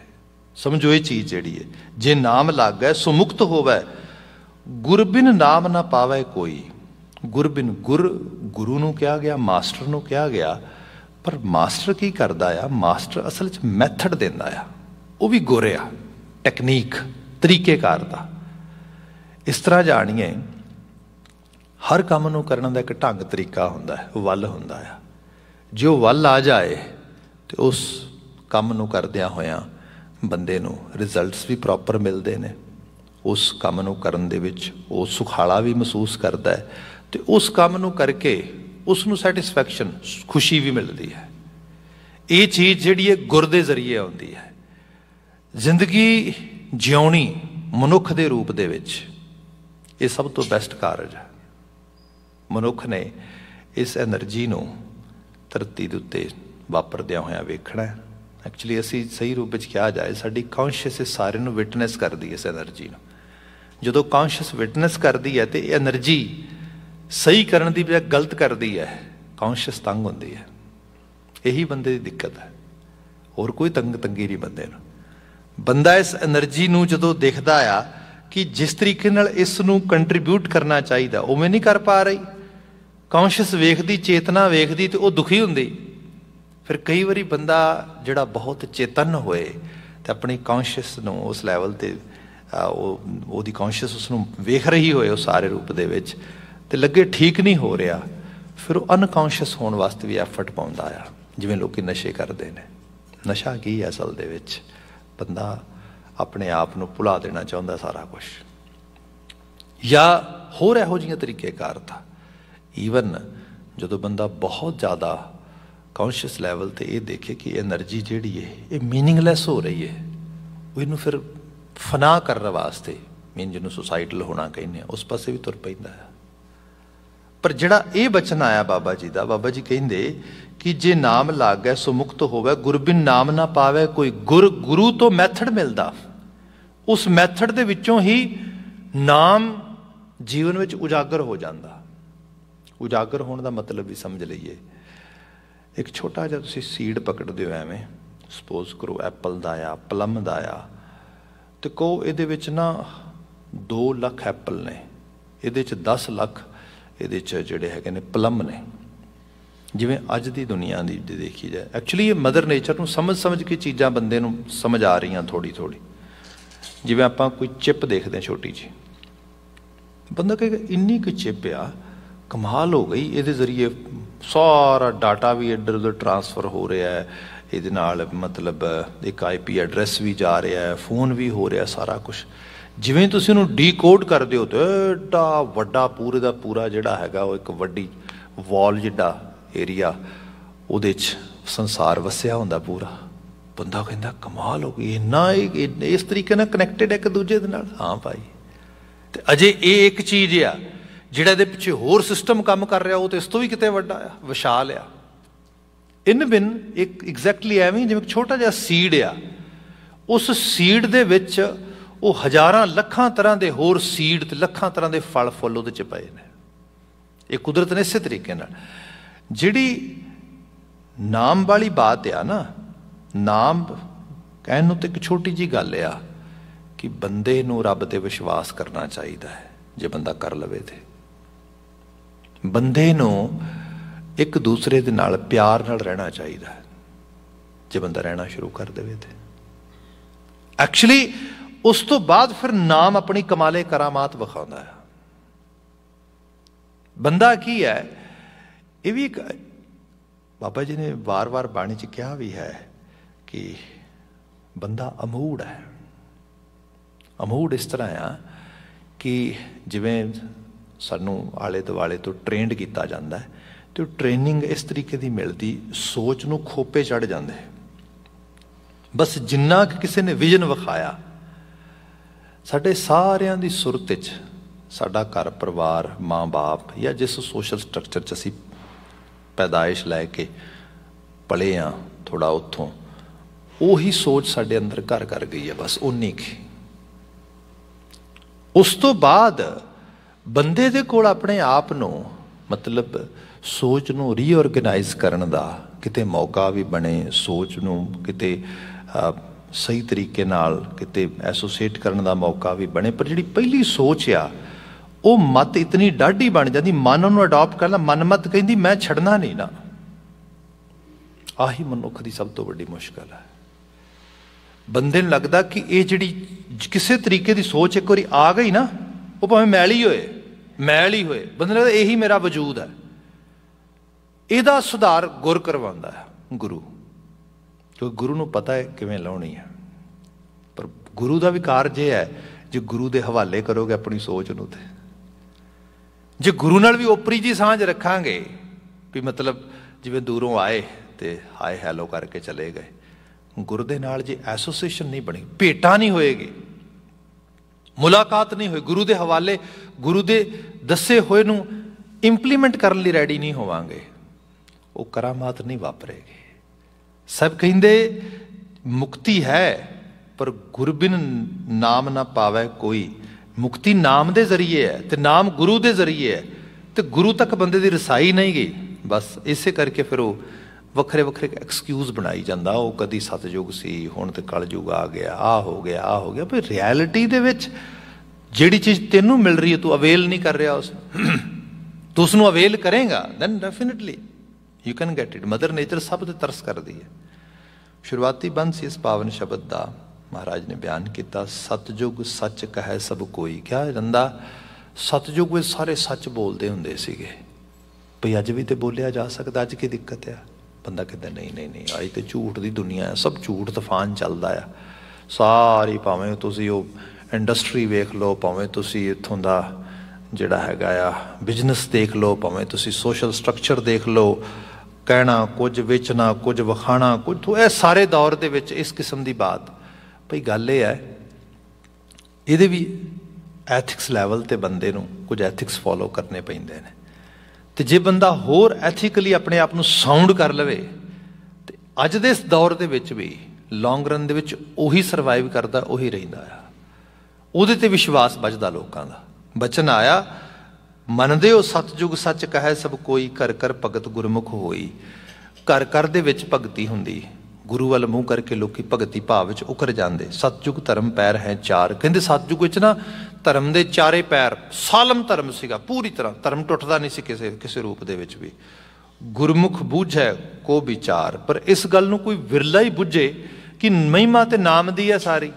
ਸਮਝੋ ਇਹ ਚੀਜ਼ ਜਿਹੜੀ ਹੈ ਜੇ ਨਾਮ ਲੱਗੇ ਸੋ ਮੁਕਤ ਹੋਵੇ ਗੁਰਬਿਨ ਨਾਮ ਨਾ ਪਾਵੇ ਕੋਈ ਗੁਰਬਿਨ ਗੁਰ ਗੁਰੂ ਨੂੰ ਕਿਹਾ ਗਿਆ ਮਾਸਟਰ ਨੂੰ ਕਿਹਾ ਗਿਆ ਪਰ ਮਾਸਟਰ ਕੀ ਕਰਦਾ ਆ ਮਾਸਟਰ ਅਸਲ ਵਿੱਚ ਮੈਥਡ ਦਿੰਦਾ ਆ ਉਹ ਵੀ ਗੋਰਿਆ ਟੈਕਨੀਕ ਤਰੀਕੇਕਾਰ ਦਾ ਇਸ ਤਰ੍ਹਾਂ ਜਾਣੀਏ ਹਰ ਕੰਮ ਨੂੰ ਕਰਨ ਦਾ ਇੱਕ ਢੰਗ ਤਰੀਕਾ ਹੁੰਦਾ ਹੈ ਵੱਲ ਹੁੰਦਾ ਹੈ ਜੋ ਵੱਲ ਆ ਜਾਏ ਤੇ ਉਸ ਕੰਮ ਨੂੰ ਕਰਦਿਆਂ ਹੋਇਆਂ ਬੰਦੇ ਨੂੰ ਰਿਜ਼ਲਟਸ ਵੀ ਪ੍ਰੋਪਰ ਮਿਲਦੇ ਨੇ ਉਸ ਕੰਮ ਨੂੰ ਕਰਨ ਦੇ ਵਿੱਚ ਉਹ ਸੁਖਾਲਾ ਵੀ ਮਹਿਸੂਸ ਕਰਦਾ ਹੈ ਤੇ ਉਸ ਕੰਮ ਨੂੰ ਕਰਕੇ ਉਸ ਨੂੰ ਸੈਟੀਸਫੈਕਸ਼ਨ ਖੁਸ਼ੀ ਵੀ ਮਿਲਦੀ ਹੈ ਇਹ ਚੀਜ਼ ਜਿਹੜੀ ਹੈ ਗੁਰ ਦੇ ਜ਼ਰੀਏ ਆਉਂਦੀ ਹੈ ਜ਼ਿੰਦਗੀ ਜਿਉਣੀ ਮਨੁੱਖ ਦੇ ਰੂਪ ਦੇ ਵਿੱਚ ਇਹ ਸਭ ਤੋਂ ਬੈਸਟ ਕਾਰਜ ਹੈ ਮਨੁੱਖ ਨੇ ਇਸ એનર્ਜੀ ਨੂੰ ਧਰਤੀ ਦੇ ਉੱਤੇ ਵਾਪਰਦਿਆਂ ਹੋਇਆ ਵੇਖਣਾ ਹੈ ਐਕਚੁਅਲੀ ਅਸੀਂ ਸਹੀ ਰੂਪ ਵਿੱਚ ਕਿਹਾ ਜਾਏ ਸਾਡੀ ਕੌਂਸ਼ੀਅਸ ਇਸ ਸਾਰੇ ਨੂੰ ਵਿਟਨੈਸ ਕਰਦੀ ਹੈ ਇਸ એનર્ਜੀ ਨੂੰ ਜਦੋਂ ਕੌਂਸ਼ੀਅਸ ਵਿਟਨੈਸ ਕਰਦੀ ਹੈ ਤੇ ਇਹ એનર્ਜੀ ਸਹੀ ਕਰਨ ਦੀ ਬਜਾਏ ਗਲਤ ਕਰਦੀ ਹੈ ਕੌਂਸ਼ੀਅਸ ਤੰਗ ਹੁੰਦੀ ਹੈ ਇਹੀ ਬੰਦੇ ਦੀ ਦਿੱਕਤ ਹੈ ਹੋਰ ਕੋਈ ਤੰਗ ਤੰਗੀ ਨਹੀਂ ਬੰਦੇ ਨੂੰ ਬੰਦਾ ਇਸ એનર્ਜੀ ਨੂੰ ਜਦੋਂ ਦੇਖਦਾ ਆ ਕਿ ਜਿਸ ਤਰੀਕੇ ਨਾਲ ਇਸ ਨੂੰ ਕੰਟਰੀਬਿਊਟ ਕਰਨਾ ਚਾਹੀਦਾ ਉਹ ਮੈਂ ਨਹੀਂ ਕਰ ਪਾ ਰਹੀ ਕੌਂਸ਼ੀਅਸ ਵੇਖਦੀ ਚੇਤਨਾ ਵੇਖਦੀ ਤੇ ਉਹ ਦੁਖੀ ਹੁੰਦੀ ਫਿਰ ਕਈ ਵਾਰੀ ਬੰਦਾ ਜਿਹੜਾ ਬਹੁਤ ਚੇਤਨ ਹੋਏ ਤੇ ਆਪਣੀ ਕੌਂਸ਼ੀਅਸ ਨੂੰ ਉਸ ਲੈਵਲ ਤੇ ਉਹ ਉਹਦੀ ਕੌਂਸ਼ੀਅਸ ਉਸ ਨੂੰ ਵੇਖ ਰਹੀ ਹੋਏ ਉਹ ਸਾਰੇ ਰੂਪ ਦੇ ਵਿੱਚ ਤੇ ਲੱਗੇ ਠੀਕ ਨਹੀਂ ਹੋ ਰਿਹਾ ਫਿਰ ਉਹ ਅਨਕੌਂਸ਼ੀਅਸ ਹੋਣ ਵਾਸਤੇ ਵੀ ਐਫਰਟ ਪਾਉਂਦਾ ਆ ਜਿਵੇਂ ਲੋਕੀ ਨਸ਼ੇ ਕਰਦੇ ਨੇ ਨਸ਼ਾ ਕੀ ਅਸਲ ਦੇ ਵਿੱਚ ਬੰਦਾ ਆਪਣੇ ਆਪ ਨੂੰ ਭੁਲਾ ਦੇਣਾ ਚਾਹੁੰਦਾ ਸਾਰਾ ਕੁਝ ਜਾਂ ਹੋਰ ਇਹੋ ਜਿਹੇ ਤਰੀਕੇ ਕਰਦਾ ਈਵਨ ਜਦੋਂ ਬੰਦਾ ਬਹੁਤ ਜ਼ਿਆਦਾ ਕੌਨਸ਼ੀਅਸ ਲੈਵਲ ਤੇ ਇਹ ਦੇਖੇ ਕਿ એનર્ਜੀ ਜਿਹੜੀ ਹੈ ਇਹ मीनिंगलेस ਹੋ ਰਹੀ ਹੈ ਉਹ ਇਹਨੂੰ ਫਿਰ ਫਨਾ ਕਰਨ ਵਾਸਤੇ ਮੀਨ ਜਿਹਨੂੰ ਸੁਸਾਇਟਲ ਹੋਣਾ ਕਹਿੰਦੇ ਆ ਉਸ ਪਾਸੇ ਵੀ ਤੁਰ ਪੈਂਦਾ ਹੈ ਪਰ ਜਿਹੜਾ ਇਹ ਬਚਨ ਆਇਆ ਬਾਬਾ ਜੀ ਦਾ ਬਾਬਾ ਜੀ ਕਹਿੰਦੇ ਕਿ ਜੇ ਨਾਮ ਲੱਗੈ ਸੋ ਮੁਕਤ ਹੋਵੇ ਗੁਰਬਿਨ ਨਾਮ ਨਾ ਪਾਵੇ ਕੋਈ ਗੁਰ ਗੁਰੂ ਤੋਂ ਮੈਥਡ ਮਿਲਦਾ ਉਸ ਮੈਥਡ ਦੇ ਵਿੱਚੋਂ ਹੀ ਨਾਮ ਜੀਵਨ ਵਿੱਚ ਉਜਾਗਰ ਹੋ ਜਾਂਦਾ ਉਜਾਗਰ ਹੋਣ ਦਾ ਮਤਲਬ ਵੀ ਸਮਝ ਲਈਏ ਇੱਕ ਛੋਟਾ ਜਿਹਾ ਤੁਸੀਂ ਸੀਡ ਪਕੜਦੇ ਹੋ ਐਵੇਂ ਸਪੋਜ਼ ਕਰੋ ਐਪਲ ਦਾ ਆ ਪਲਮ ਦਾ ਆ ਤੇ ਕੋ ਇਹਦੇ ਵਿੱਚ ਨਾ 2 ਲੱਖ ਐਪਲ ਨੇ ਇਹਦੇ ਵਿੱਚ 10 ਲੱਖ ਇਹਦੇ ਚ ਜਿਹੜੇ ਹੈਗੇ ਨੇ ਪਲਮ ਨੇ ਜਿਵੇਂ ਅੱਜ ਦੀ ਦੁਨੀਆ ਦੀ ਜੇ ਦੇਖੀ ਜਾਏ ਐਕਚੁਅਲੀ ਇਹ ਮਦਰ ਨੇਚਰ ਨੂੰ ਸਮਝ ਸਮਝ ਕੇ ਚੀਜ਼ਾਂ ਬੰਦੇ ਨੂੰ ਸਮਝ ਆ ਰਹੀਆਂ ਥੋੜੀ ਥੋੜੀ ਜਿਵੇਂ ਆਪਾਂ ਕੋਈ ਚਿਪ ਦੇਖਦੇ ਹਾਂ ਛੋਟੀ ਜੀ ਬੰਦਾ ਕਹੇਗਾ ਇੰਨੀ ਕਿ ਚਿਪ ਆ ਕਮਾਲ ਹੋ ਗਈ ਇਹਦੇ ਜ਼ਰੀਏ ਸਾਰਾ ਡਾਟਾ ਵੀ ਇੱਧਰ ਉੱਧਰ ਟਰਾਂਸਫਰ ਹੋ ਰਿਹਾ ਹੈ ਇਹਦੇ ਨਾਲ ਮਤਲਬ ਇੱਕ ਆਈਪੀ ਐਡਰੈਸ ਵੀ ਜਾ ਰਿਹਾ ਹੈ ਫੋਨ ਵੀ ਹੋ ਰਿਹਾ ਸਾਰਾ ਕੁਝ ਜਿਵੇਂ ਤੁਸੀਂ ਉਹਨੂੰ ਡੀਕੋਡ ਕਰਦੇ ਹੋ ਤਾਂ ਵੱਡਾ ਪੂਰੇ ਦਾ ਪੂਰਾ ਜਿਹੜਾ ਹੈਗਾ ਉਹ ਇੱਕ ਵੱਡੀ ਵਾਲ ਜਿੱਡਾ ਏਰੀਆ ਉਹਦੇ 'ਚ ਸੰਸਾਰ ਵਸਿਆ ਹੁੰਦਾ ਪੂਰਾ ਬੰਦਾ ਕਹਿੰਦਾ ਕਮਾਲ ਹੋ ਗਈ ਇੰਨਾ ਇਸ ਤਰੀਕੇ ਨਾਲ ਕਨੈਕਟਡ ਹੈ ਇੱਕ ਦੂਜੇ ਦੇ ਨਾਲ ਹਾਂ ਭਾਈ ਤੇ ਅਜੇ ਇਹ ਇੱਕ ਚੀਜ਼ ਆ ਜਿਹੜਾ ਇਹਦੇ ਪਿੱਛੇ ਹੋਰ ਸਿਸਟਮ ਕੰਮ ਕਰ ਰਿਹਾ ਉਹ ਤੇ ਇਸ ਤੋਂ ਵੀ ਕਿਤੇ ਵੱਡਾ ਆ ਵਿਸ਼ਾਲ ਆ ਇਨ ਬਿਨ ਇੱਕ ਐਗਜ਼ੈਕਟਲੀ ਐਵੇਂ ਜਿਵੇਂ ਇੱਕ ਛੋਟਾ ਜਿਹਾ ਸੀਡ ਆ ਉਸ ਸੀਡ ਦੇ ਵਿੱਚ ਉਹ ਹਜ਼ਾਰਾਂ ਲੱਖਾਂ ਤਰ੍ਹਾਂ ਦੇ ਹੋਰ ਸੀਡ ਤੇ ਲੱਖਾਂ ਤਰ੍ਹਾਂ ਦੇ ਫਲ ਫੁੱਲ ਉਹਦੇ ਚ ਪਏ ਨੇ ਇਹ ਕੁਦਰਤ ਨੇ ਇਸੇ ਤਰੀਕੇ ਨਾਲ ਜਿਹੜੀ ਨਾਮ ਵਾਲੀ ਬਾਤ ਆ ਨਾ ਨਾਮ ਕਹਿਣ ਨੂੰ ਤੇ ਇੱਕ ਛੋਟੀ ਜੀ ਗੱਲ ਆ ਕਿ ਬੰਦੇ ਨੂੰ ਰੱਬ ਤੇ ਵਿਸ਼ਵਾਸ ਕਰਨਾ ਚਾਹੀਦਾ ਹੈ ਜੇ ਬੰਦਾ ਕਰ ਲਵੇ ਤੇ ਬੰਦੇ ਨੂੰ ਇੱਕ ਦੂਸਰੇ ਦੇ ਨਾਲ ਪਿਆਰ ਨਾਲ ਰਹਿਣਾ ਚਾਹੀਦਾ ਹੈ ਜੇ ਬੰਦਾ ਰਹਿਣਾ ਸ਼ੁਰੂ ਕਰ ਦੇਵੇ ਤੇ ਐਕਚੁਅਲੀ ਉਸ ਤੋਂ ਬਾਅਦ ਫਿਰ ਨਾਮ ਆਪਣੀ ਕਮਾਲੇ ਕਰਾਮਾਤ ਵਿਖਾਉਂਦਾ ਹੈ ਬੰਦਾ ਕੀ ਹੈ ਇਹ ਵੀ ਇੱਕ ਬਾਬਾ ਜੀ ਨੇ ਵਾਰ-ਵਾਰ ਬਾਣੀ 'ਚ ਕਿਹਾ ਵੀ ਹੈ ਕਿ ਬੰਦਾ ਅਮੂੜ ਹੈ ਅਮੂੜ ਇਸ ਤਰ੍ਹਾਂ ਆ ਕਿ ਜਿਵੇਂ ਸਾਨੂੰ ਆਲੇ ਦੁਆਲੇ ਤੋਂ ਟ੍ਰੇਨਡ ਕੀਤਾ ਜਾਂਦਾ ਹੈ ਤੇ ਟ੍ਰੇਨਿੰਗ ਇਸ ਤਰੀਕੇ ਦੀ ਮਿਲਦੀ ਸੋਚ ਨੂੰ ਖੋਪੇ ਚੜ ਜਾਂਦੇ ਬਸ ਜਿੰਨਾ ਕਿ ਕਿਸੇ ਨੇ ਵਿਜ਼ਨ ਵਿਖਾਇਆ ਸਾਡੇ ਸਾਰਿਆਂ ਦੀ ਸੁਰਤ ਵਿੱਚ ਸਾਡਾ ਘਰ ਪਰਿਵਾਰ ਮਾਂ-ਬਾਪ ਜਾਂ ਜਿਸ ਸੋਸ਼ਲ ਸਟਰਕਚਰ 'ਚ ਅਸੀਂ ਪੈਦਾਇਸ਼ ਲੈ ਕੇ ਪਲੇ ਆ ਥੋੜਾ ਉੱਥੋਂ ਉਹੀ ਸੋਚ ਸਾਡੇ ਅੰਦਰ ਘਰ ਕਰ ਗਈ ਹੈ ਬਸ ਉਨੀ ਕੀ ਉਸ ਤੋਂ ਬਾਅਦ ਬੰਦੇ ਦੇ ਕੋਲ ਆਪਣੇ ਆਪ ਨੂੰ ਮਤਲਬ ਸੋਚ ਨੂੰ ਰੀਆਰਗੇਨਾਈਜ਼ ਕਰਨ ਦਾ ਕਿਤੇ ਮੌਕਾ ਵੀ ਬਣੇ ਸੋਚ ਨੂੰ ਕਿਤੇ ਸਹੀ ਤਰੀਕੇ ਨਾਲ ਕਿਤੇ ਐਸੋਸੀਏਟ ਕਰਨ ਦਾ ਮੌਕਾ ਵੀ ਬਣੇ ਪਰ ਜਿਹੜੀ ਪਹਿਲੀ ਸੋਚ ਆ ਉਹ ਮਤ ਇਤਨੀ ਡਾਢੀ ਬਣ ਜਾਂਦੀ ਮਨ ਨੂੰ ਅਡਾਪਟ ਕਰ ਲੈ ਮਤ ਕਹਿੰਦੀ ਮੈਂ ਛੱਡਣਾ ਨਹੀਂ ਨਾ ਆਹੀ ਮਨੁੱਖ ਦੀ ਸਭ ਤੋਂ ਵੱਡੀ ਮੁਸ਼ਕਲ ਹੈ ਬੰਦੇ ਨੂੰ ਲੱਗਦਾ ਕਿ ਇਹ ਜਿਹੜੀ ਕਿਸੇ ਤਰੀਕੇ ਦੀ ਸੋਚ ਇੱਕ ਵਾਰੀ ਆ ਗਈ ਨਾ ਉਹ ਭਾਵੇਂ ਮੈਲ ਹੀ ਹੋਏ ਮੈਲ ਹੀ ਹੋਏ ਬੰਦੇ ਨੂੰ ਲੱਗਦਾ ਇਹੀ ਮੇਰਾ ਵਜੂਦ ਹੈ ਇਹਦਾ ਸੁਧਾਰ ਗੁਰ ਕਰਵਾਉਂਦਾ ਹੈ ਗੁਰੂ ਕਿਉਂਕਿ ਗੁਰੂ ਨੂੰ ਪਤਾ ਹੈ ਕਿਵੇਂ ਲਾਉਣੀ ਹੈ ਪਰ ਗੁਰੂ ਦਾ ਵੀ ਕਾਰਜ ਇਹ ਹੈ ਜੇ ਗੁਰੂ ਦੇ ਹਵਾਲੇ ਕਰੋਗੇ ਆਪਣੀ ਸੋਚ ਨੂੰ ਤੇ ਜੇ ਗੁਰੂ ਨਾਲ ਵੀ ਉਪਰੀ ਜੀ ਸਾਂਝ ਰੱਖਾਂਗੇ ਵੀ ਮਤਲਬ ਜਿਵੇਂ ਦੂਰੋਂ ਆਏ ਤੇ ਹਾਏ ਹੈਲੋ ਕਰਕੇ ਚਲੇ ਗਏ ਗੁਰੂ ਦੇ ਨਾਲ ਜੇ ਐਸੋਸੀਏਸ਼ਨ ਨਹੀਂ ਬਣੀ ਭੇਟਾ ਨਹੀਂ ਹੋਏਗੀ ਮੁਲਾਕਾਤ ਨਹੀਂ ਹੋਈ ਗੁਰੂ ਦੇ ਹਵਾਲੇ ਗੁਰੂ ਦੇ ਦੱਸੇ ਹੋਏ ਨੂੰ ਇੰਪਲੀਮੈਂਟ ਕਰਨ ਲਈ ਰੈਡੀ ਨਹੀਂ ਹੋਵਾਂਗੇ ਉਹ ਕਰਾਮਾਤ ਨਹੀਂ ਵਾਪਰੇਗੀ ਸਭ ਕਹਿੰਦੇ ਮੁਕਤੀ ਹੈ ਪਰ ਗੁਰਬਿਨ ਨਾਮ ਨਾ ਪਾਵੇ ਕੋਈ ਮੁਕਤੀ ਨਾਮ ਦੇ ਜ਼ਰੀਏ ਹੈ ਤੇ ਨਾਮ ਗੁਰੂ ਦੇ ਜ਼ਰੀਏ ਹੈ ਤੇ ਗੁਰੂ ਤੱਕ ਬੰਦੇ ਦੀ ਰਸਾਈ ਨਹੀਂ ਗਈ ਬਸ ਇਸੇ ਕਰਕੇ ਫਿਰ ਉਹ ਵੱਖਰੇ ਵੱਖਰੇ ਐਕਸਕਿਊਜ਼ ਬਣਾਈ ਜਾਂਦਾ ਉਹ ਕਦੀ ਸਤਜੁਗ ਸੀ ਹੁਣ ਤੇ ਕਲਯੁਗ ਆ ਗਿਆ ਆ ਹੋ ਗਿਆ ਆ ਹੋ ਗਿਆ ਪਰ ਰਿਐਲਿਟੀ ਦੇ ਵਿੱਚ ਜਿਹੜੀ ਚੀਜ਼ ਤੈਨੂੰ ਮਿਲ ਰਹੀ ਹੈ ਤੂੰ ਅਵੇਲ ਨਹੀਂ ਕਰ ਰਿਹਾ ਉਸ ਤੂੰ ਉਸ ਨੂੰ ਅਵੇਲ ਕਰੇਗਾ then definitely you can get it mother nature ਸਭ ਤੇ ਤਰਸ ਕਰਦੀ ਹੈ ਸ਼ੁਰੂਆਤੀ ਬੰਦ ਸੀ ਇਸ ਪਾਵਨ ਸ਼ਬਦ ਦਾ ਮਹਾਰਾਜ ਨੇ ਬਿਆਨ ਕੀਤਾ ਸਤਜੁਗ ਸੱਚ ਕਹੈ ਸਭ ਕੋਈ ਕਿਆ ਰੰਦਾ ਸਤਜੁਗ ਵਿੱਚ ਸਾਰੇ ਸੱਚ ਬੋਲਦੇ ਹੁੰਦੇ ਸੀਗੇ ਭਈ ਅੱਜ ਵੀ ਤੇ ਬੋਲਿਆ ਜਾ ਸਕਦਾ ਅੱਜ ਕੀ ਦਿੱਕਤ ਆ ਬੰਦਾ ਕਹਿੰਦਾ ਨਹੀਂ ਨਹੀਂ ਨਹੀਂ ਅੱਜ ਤੇ ਝੂਠ ਦੀ ਦੁਨੀਆ ਹੈ ਸਭ ਝੂਠ ਤੂਫਾਨ ਚੱਲਦਾ ਆ ਸਾਰੀ ਭਾਵੇਂ ਤੁਸੀਂ ਉਹ ਇੰਡਸਟਰੀ ਵੇਖ ਲਓ ਭਾਵੇਂ ਤੁਸੀਂ ਇੱਥੋਂ ਦਾ ਜਿਹੜਾ ਹੈਗਾ ਆ ਬਿਜ਼ਨਸ ਦੇਖ ਲਓ ਭਾਵੇਂ ਤੁਸੀਂ ਸੋਸ਼ਲ ਸਟਰਕਚਰ ਦੇਖ ਲਓ ਕਹਿਣਾ ਕੁਝ ਵੇਚਣਾ ਕੁਝ ਵਖਾਣਾ ਕੁਝ ਇਹ ਸਾਰੇ ਦੌਰ ਦੇ ਵਿੱਚ ਇਸ ਕਿਸਮ ਦੀ ਬਾਤ ਭਈ ਗੱਲ ਇਹ ਹੈ ਇਹਦੇ ਵੀ ਐਥਿਕਸ ਲੈਵਲ ਤੇ ਬੰਦੇ ਨੂੰ ਕੁਝ ਐਥਿਕਸ ਫੋਲੋ ਕਰਨੇ ਪੈਂਦੇ ਨੇ ਤੇ ਜੇ ਬੰਦਾ ਹੋਰ ਐਥਿਕਲੀ ਆਪਣੇ ਆਪ ਨੂੰ ਸਾਊਂਡ ਕਰ ਲਵੇ ਤੇ ਅੱਜ ਦੇ ਇਸ ਦੌਰ ਦੇ ਵਿੱਚ ਵੀ ਲੌਂਗ ਰਨ ਦੇ ਵਿੱਚ ਉਹੀ ਸਰਵਾਈਵ ਕਰਦਾ ਉਹੀ ਰਹਿੰਦਾ ਆ ਉਹਦੇ ਤੇ ਵਿਸ਼ਵਾਸ ਬਚਦਾ ਲੋਕਾਂ ਦਾ ਬਚਨ ਆਇਆ ਮੰਨਦੇ ਹੋ ਸਤਜੁਗ ਸੱਚ ਕਹੈ ਸਭ ਕੋਈ ਕਰ ਕਰ ਭਗਤ ਗੁਰਮੁਖ ਹੋਈ ਕਰ ਕਰ ਦੇ ਵਿੱਚ ਭਗਤੀ ਹੁੰਦੀ ਗੁਰੂ ਵੱਲ ਮੂੰਹ ਕਰਕੇ ਲੋਕੀ ਭਗਤੀ ਭਾਵ ਵਿੱਚ ਉਕਰ ਜਾਂਦੇ ਸਤਜੁਗ ਧਰਮ ਪੈਰ ਹੈ ਚਾਰ ਕਹਿੰਦੇ ਸਤਜੁਗ ਵਿੱਚ ਨਾ ਧਰਮ ਦੇ ਚਾਰੇ ਪੈਰ ਸਾਲਮ ਧਰਮ ਸੀਗਾ ਪੂਰੀ ਤਰ੍ਹਾਂ ਧਰਮ ਟੁੱਟਦਾ ਨਹੀਂ ਸੀ ਕਿਸੇ ਕਿਸੇ ਰੂਪ ਦੇ ਵਿੱਚ ਵੀ ਗੁਰਮੁਖ ਬੁੱਝੈ ਕੋ ਵਿਚਾਰ ਪਰ ਇਸ ਗੱਲ ਨੂੰ ਕੋਈ ਵਿਰਲਾ ਹੀ ਬੁੱਝੇ ਕਿ ਮਹਿਮਾ ਤੇ ਨਾਮ ਦੀ ਹੈ ਸਾਰੀ